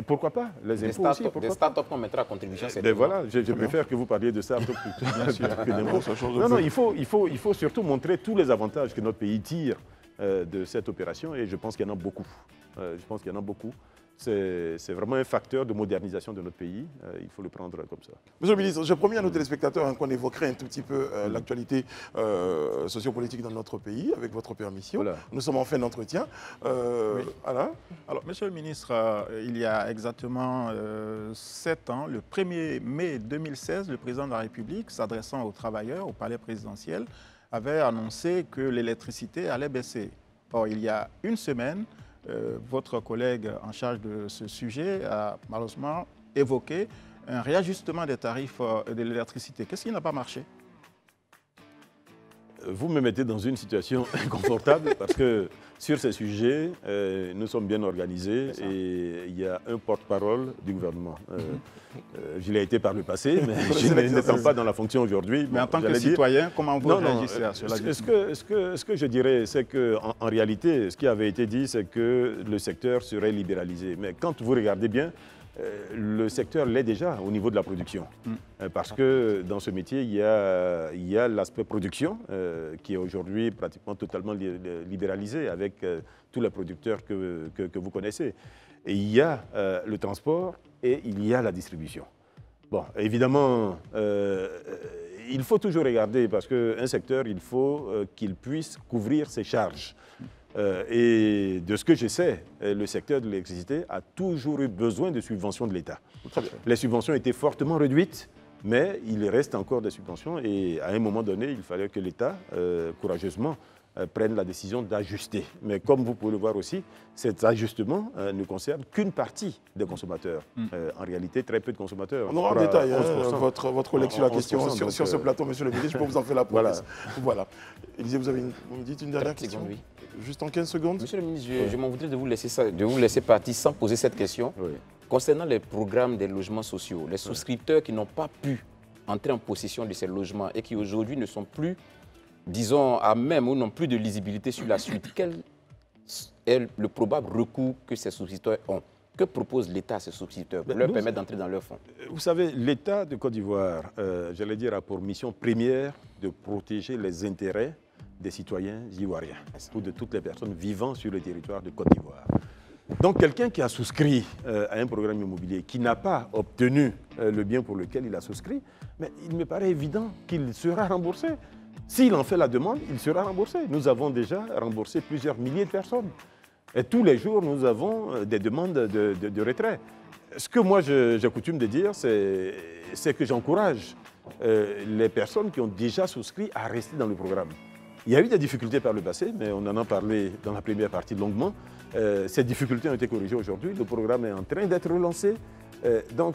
pourquoi pas Les impôts start aussi. Des start-up qu'on mettra à contribution. Mais eh, ben voilà, je, préfère que vous parliez de start-up [LAUGHS] plutôt Non, non, il faut, il, faut, il faut surtout montrer tous les avantages que notre pays tire euh, de cette opération et je pense qu'il y en a beaucoup. Euh, je pense qu'il y en a beaucoup c'est vraiment un facteur de modernisation de notre pays. Euh, il faut le prendre comme ça. Monsieur le ministre, je promets à nos téléspectateurs hein, qu'on évoquerait un tout petit peu euh, mm. l'actualité euh, sociopolitique dans notre pays, avec votre permission. Nous sommes en fin d'entretien. Alors, monsieur le ministre, il y a exactement sept ans, le 1er mai 2016, le président de la République, s'adressant aux travailleurs au palais présidentiel, avait annoncé que l'électricité allait baisser. Or, il y a une semaine, euh, votre collègue en charge de ce sujet a malheureusement évoqué un réajustement des tarifs euh, de l'électricité. Qu'est-ce qui n'a pas marché vous me mettez dans une situation [LAUGHS] inconfortable parce que sur ces sujets, euh, nous sommes bien organisés et il y a un porte-parole du gouvernement. Euh, mhm. euh je l'ai été par le passé, [LAUGHS] mais je n'étant pas dans la fonction aujourd'hui. Mais en tant que citoyen, comment vous réagissez à ce, que, ce, que, ce que, je dirais, c'est qu'en en réalité, ce qui avait été dit, c'est que le secteur serait libéralisé. Mais quand vous regardez bien, euh, le secteur l'est déjà au niveau de la production. Mm. Euh, parce que dans ce métier, il y a, l'aspect production euh, qui est aujourd'hui pratiquement totalement libéralisé avec tous les producteurs que, vous connaissez. il y a le transport et il y a la distribution. Bon, évidemment, il faut toujours regarder parce qu'un secteur, il faut qu'il puisse couvrir ses charges. Euh, et de ce que je sais, euh, le secteur de l'électricité a toujours eu besoin de subventions de l'État. Les subventions étaient fortement réduites, mais il reste encore des subventions et à un moment donné, il fallait que l'État, euh, courageusement, euh, prennent la décision d'ajuster. Mais comme vous pouvez le voir aussi, cet ajustement euh, ne concerne qu'une partie des consommateurs. Hmm. Euh, en réalité, très peu de consommateurs. On aura en détail hein, votre, votre sur la question sur, ce plateau, monsieur le ministre. Je peux vous en faire la [LAUGHS] preuve. voilà. Élisée, vous, avez une, me dites une dernière question Juste en 15 secondes. Monsieur le ministre, je, m'en voudrais de vous, laisser de vous laisser partir sans poser cette question. Concernant les programmes des logements sociaux, les souscripteurs qui n'ont pas pu entrer en possession de ces logements et qui aujourd'hui ne sont plus disons, à même ou non plus de lisibilité sur la suite, quel est le probable recours que ces souscripteurs ont que propose l'État à ces souscripteurs pour ben, leur permettre d'entrer dans leurs fonds euh, Vous savez, l'État de Côte d'Ivoire, euh, j'allais dire, a pour mission première de protéger les intérêts des citoyens ivoiriens ou de toutes les personnes vivant sur le territoire de Côte d'Ivoire. Donc quelqu'un qui a souscrit euh, à un programme immobilier, qui n'a pas obtenu le bien pour lequel il a souscrit, mais il me paraît évident qu'il sera remboursé. S'il en fait la demande, il sera remboursé. Nous avons déjà remboursé plusieurs milliers de personnes. Et tous les jours, nous avons euh, des demandes de, retrait. Ce que moi, j'ai coutume de dire, c'est que j'encourage euh, les personnes qui ont déjà souscrit à rester dans le programme. Il y a eu des difficultés par le passé, mais on en a parlé dans la première partie longuement. Euh, ces difficultés ont été corrigées aujourd'hui. Le programme est en train d'être relancé. donc,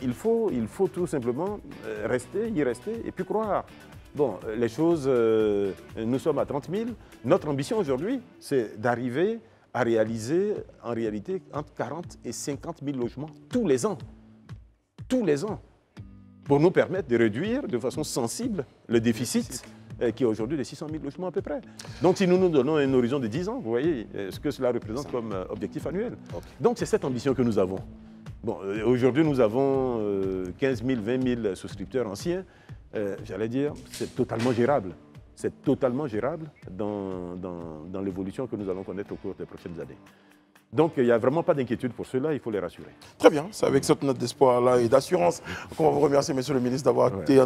il, faut, il faut tout simplement rester, y rester et puis croire. Bon, euh, les choses, euh, nous sommes à 30 000. Notre ambition aujourd'hui, c'est d'arriver à réaliser en réalité entre 40 et 50 000 logements tous les ans. Tous les ans. Pour nous permettre de réduire de façon sensible le déficit euh, qui est aujourd'hui de 600 000 logements à peu près. Donc si nous nous donnons un horizon de 10 ans, vous voyez ce que cela représente comme objectif annuel. Donc c'est cette ambition que nous avons. Euh, aujourd'hui, nous avons 15 000, 20 000 souscripteurs anciens. Euh, j'allais dire, c'est totalement gérable. C'est totalement gérable dans l'évolution que nous allons connaître au cours des prochaines années. Donc, il n'y a vraiment pas d'inquiétude pour cela, il faut les rassurer. Très bien, c'est avec cette note d'espoir-là et d'assurance qu'on va vous remercier, monsieur le ministre, d'avoir été euh,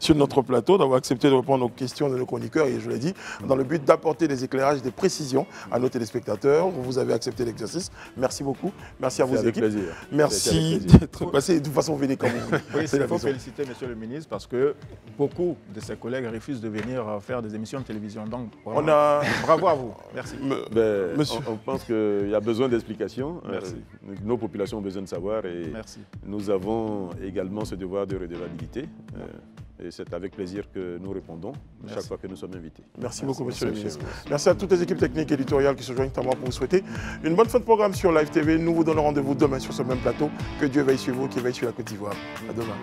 sur notre plateau, d'avoir accepté de répondre aux questions de nos chroniqueurs, et je l'ai dit, dans le but d'apporter des éclairages, des précisions à nos téléspectateurs. Vous avez accepté l'exercice. Merci beaucoup. Merci à vos avec équipes. Plaisir. Merci d'être passé. De toute façon, venez comme vous il faut féliciter, monsieur le ministre, parce que beaucoup de ses collègues refusent de venir euh, faire des émissions de télévision. Donc, on a... bravo à vous. Merci. Ben, monsieur... on, on pense qu'il y a besoin d'explications. Euh, Merci. nos populations ont besoin de savoir et nous avons également ce devoir de redevabilité. Euh, et c'est avec plaisir que nous répondons chaque fois que nous sommes invités. Merci, beaucoup, monsieur, le ministre. Merci à toutes les équipes techniques et éditoriales qui se joignent à moi pour vous souhaiter une bonne fin de programme sur Live TV. Nous vous donnons rendez-vous demain sur ce même plateau. Que Dieu veille sur vous, qu'il veille sur la Côte d'Ivoire. À demain.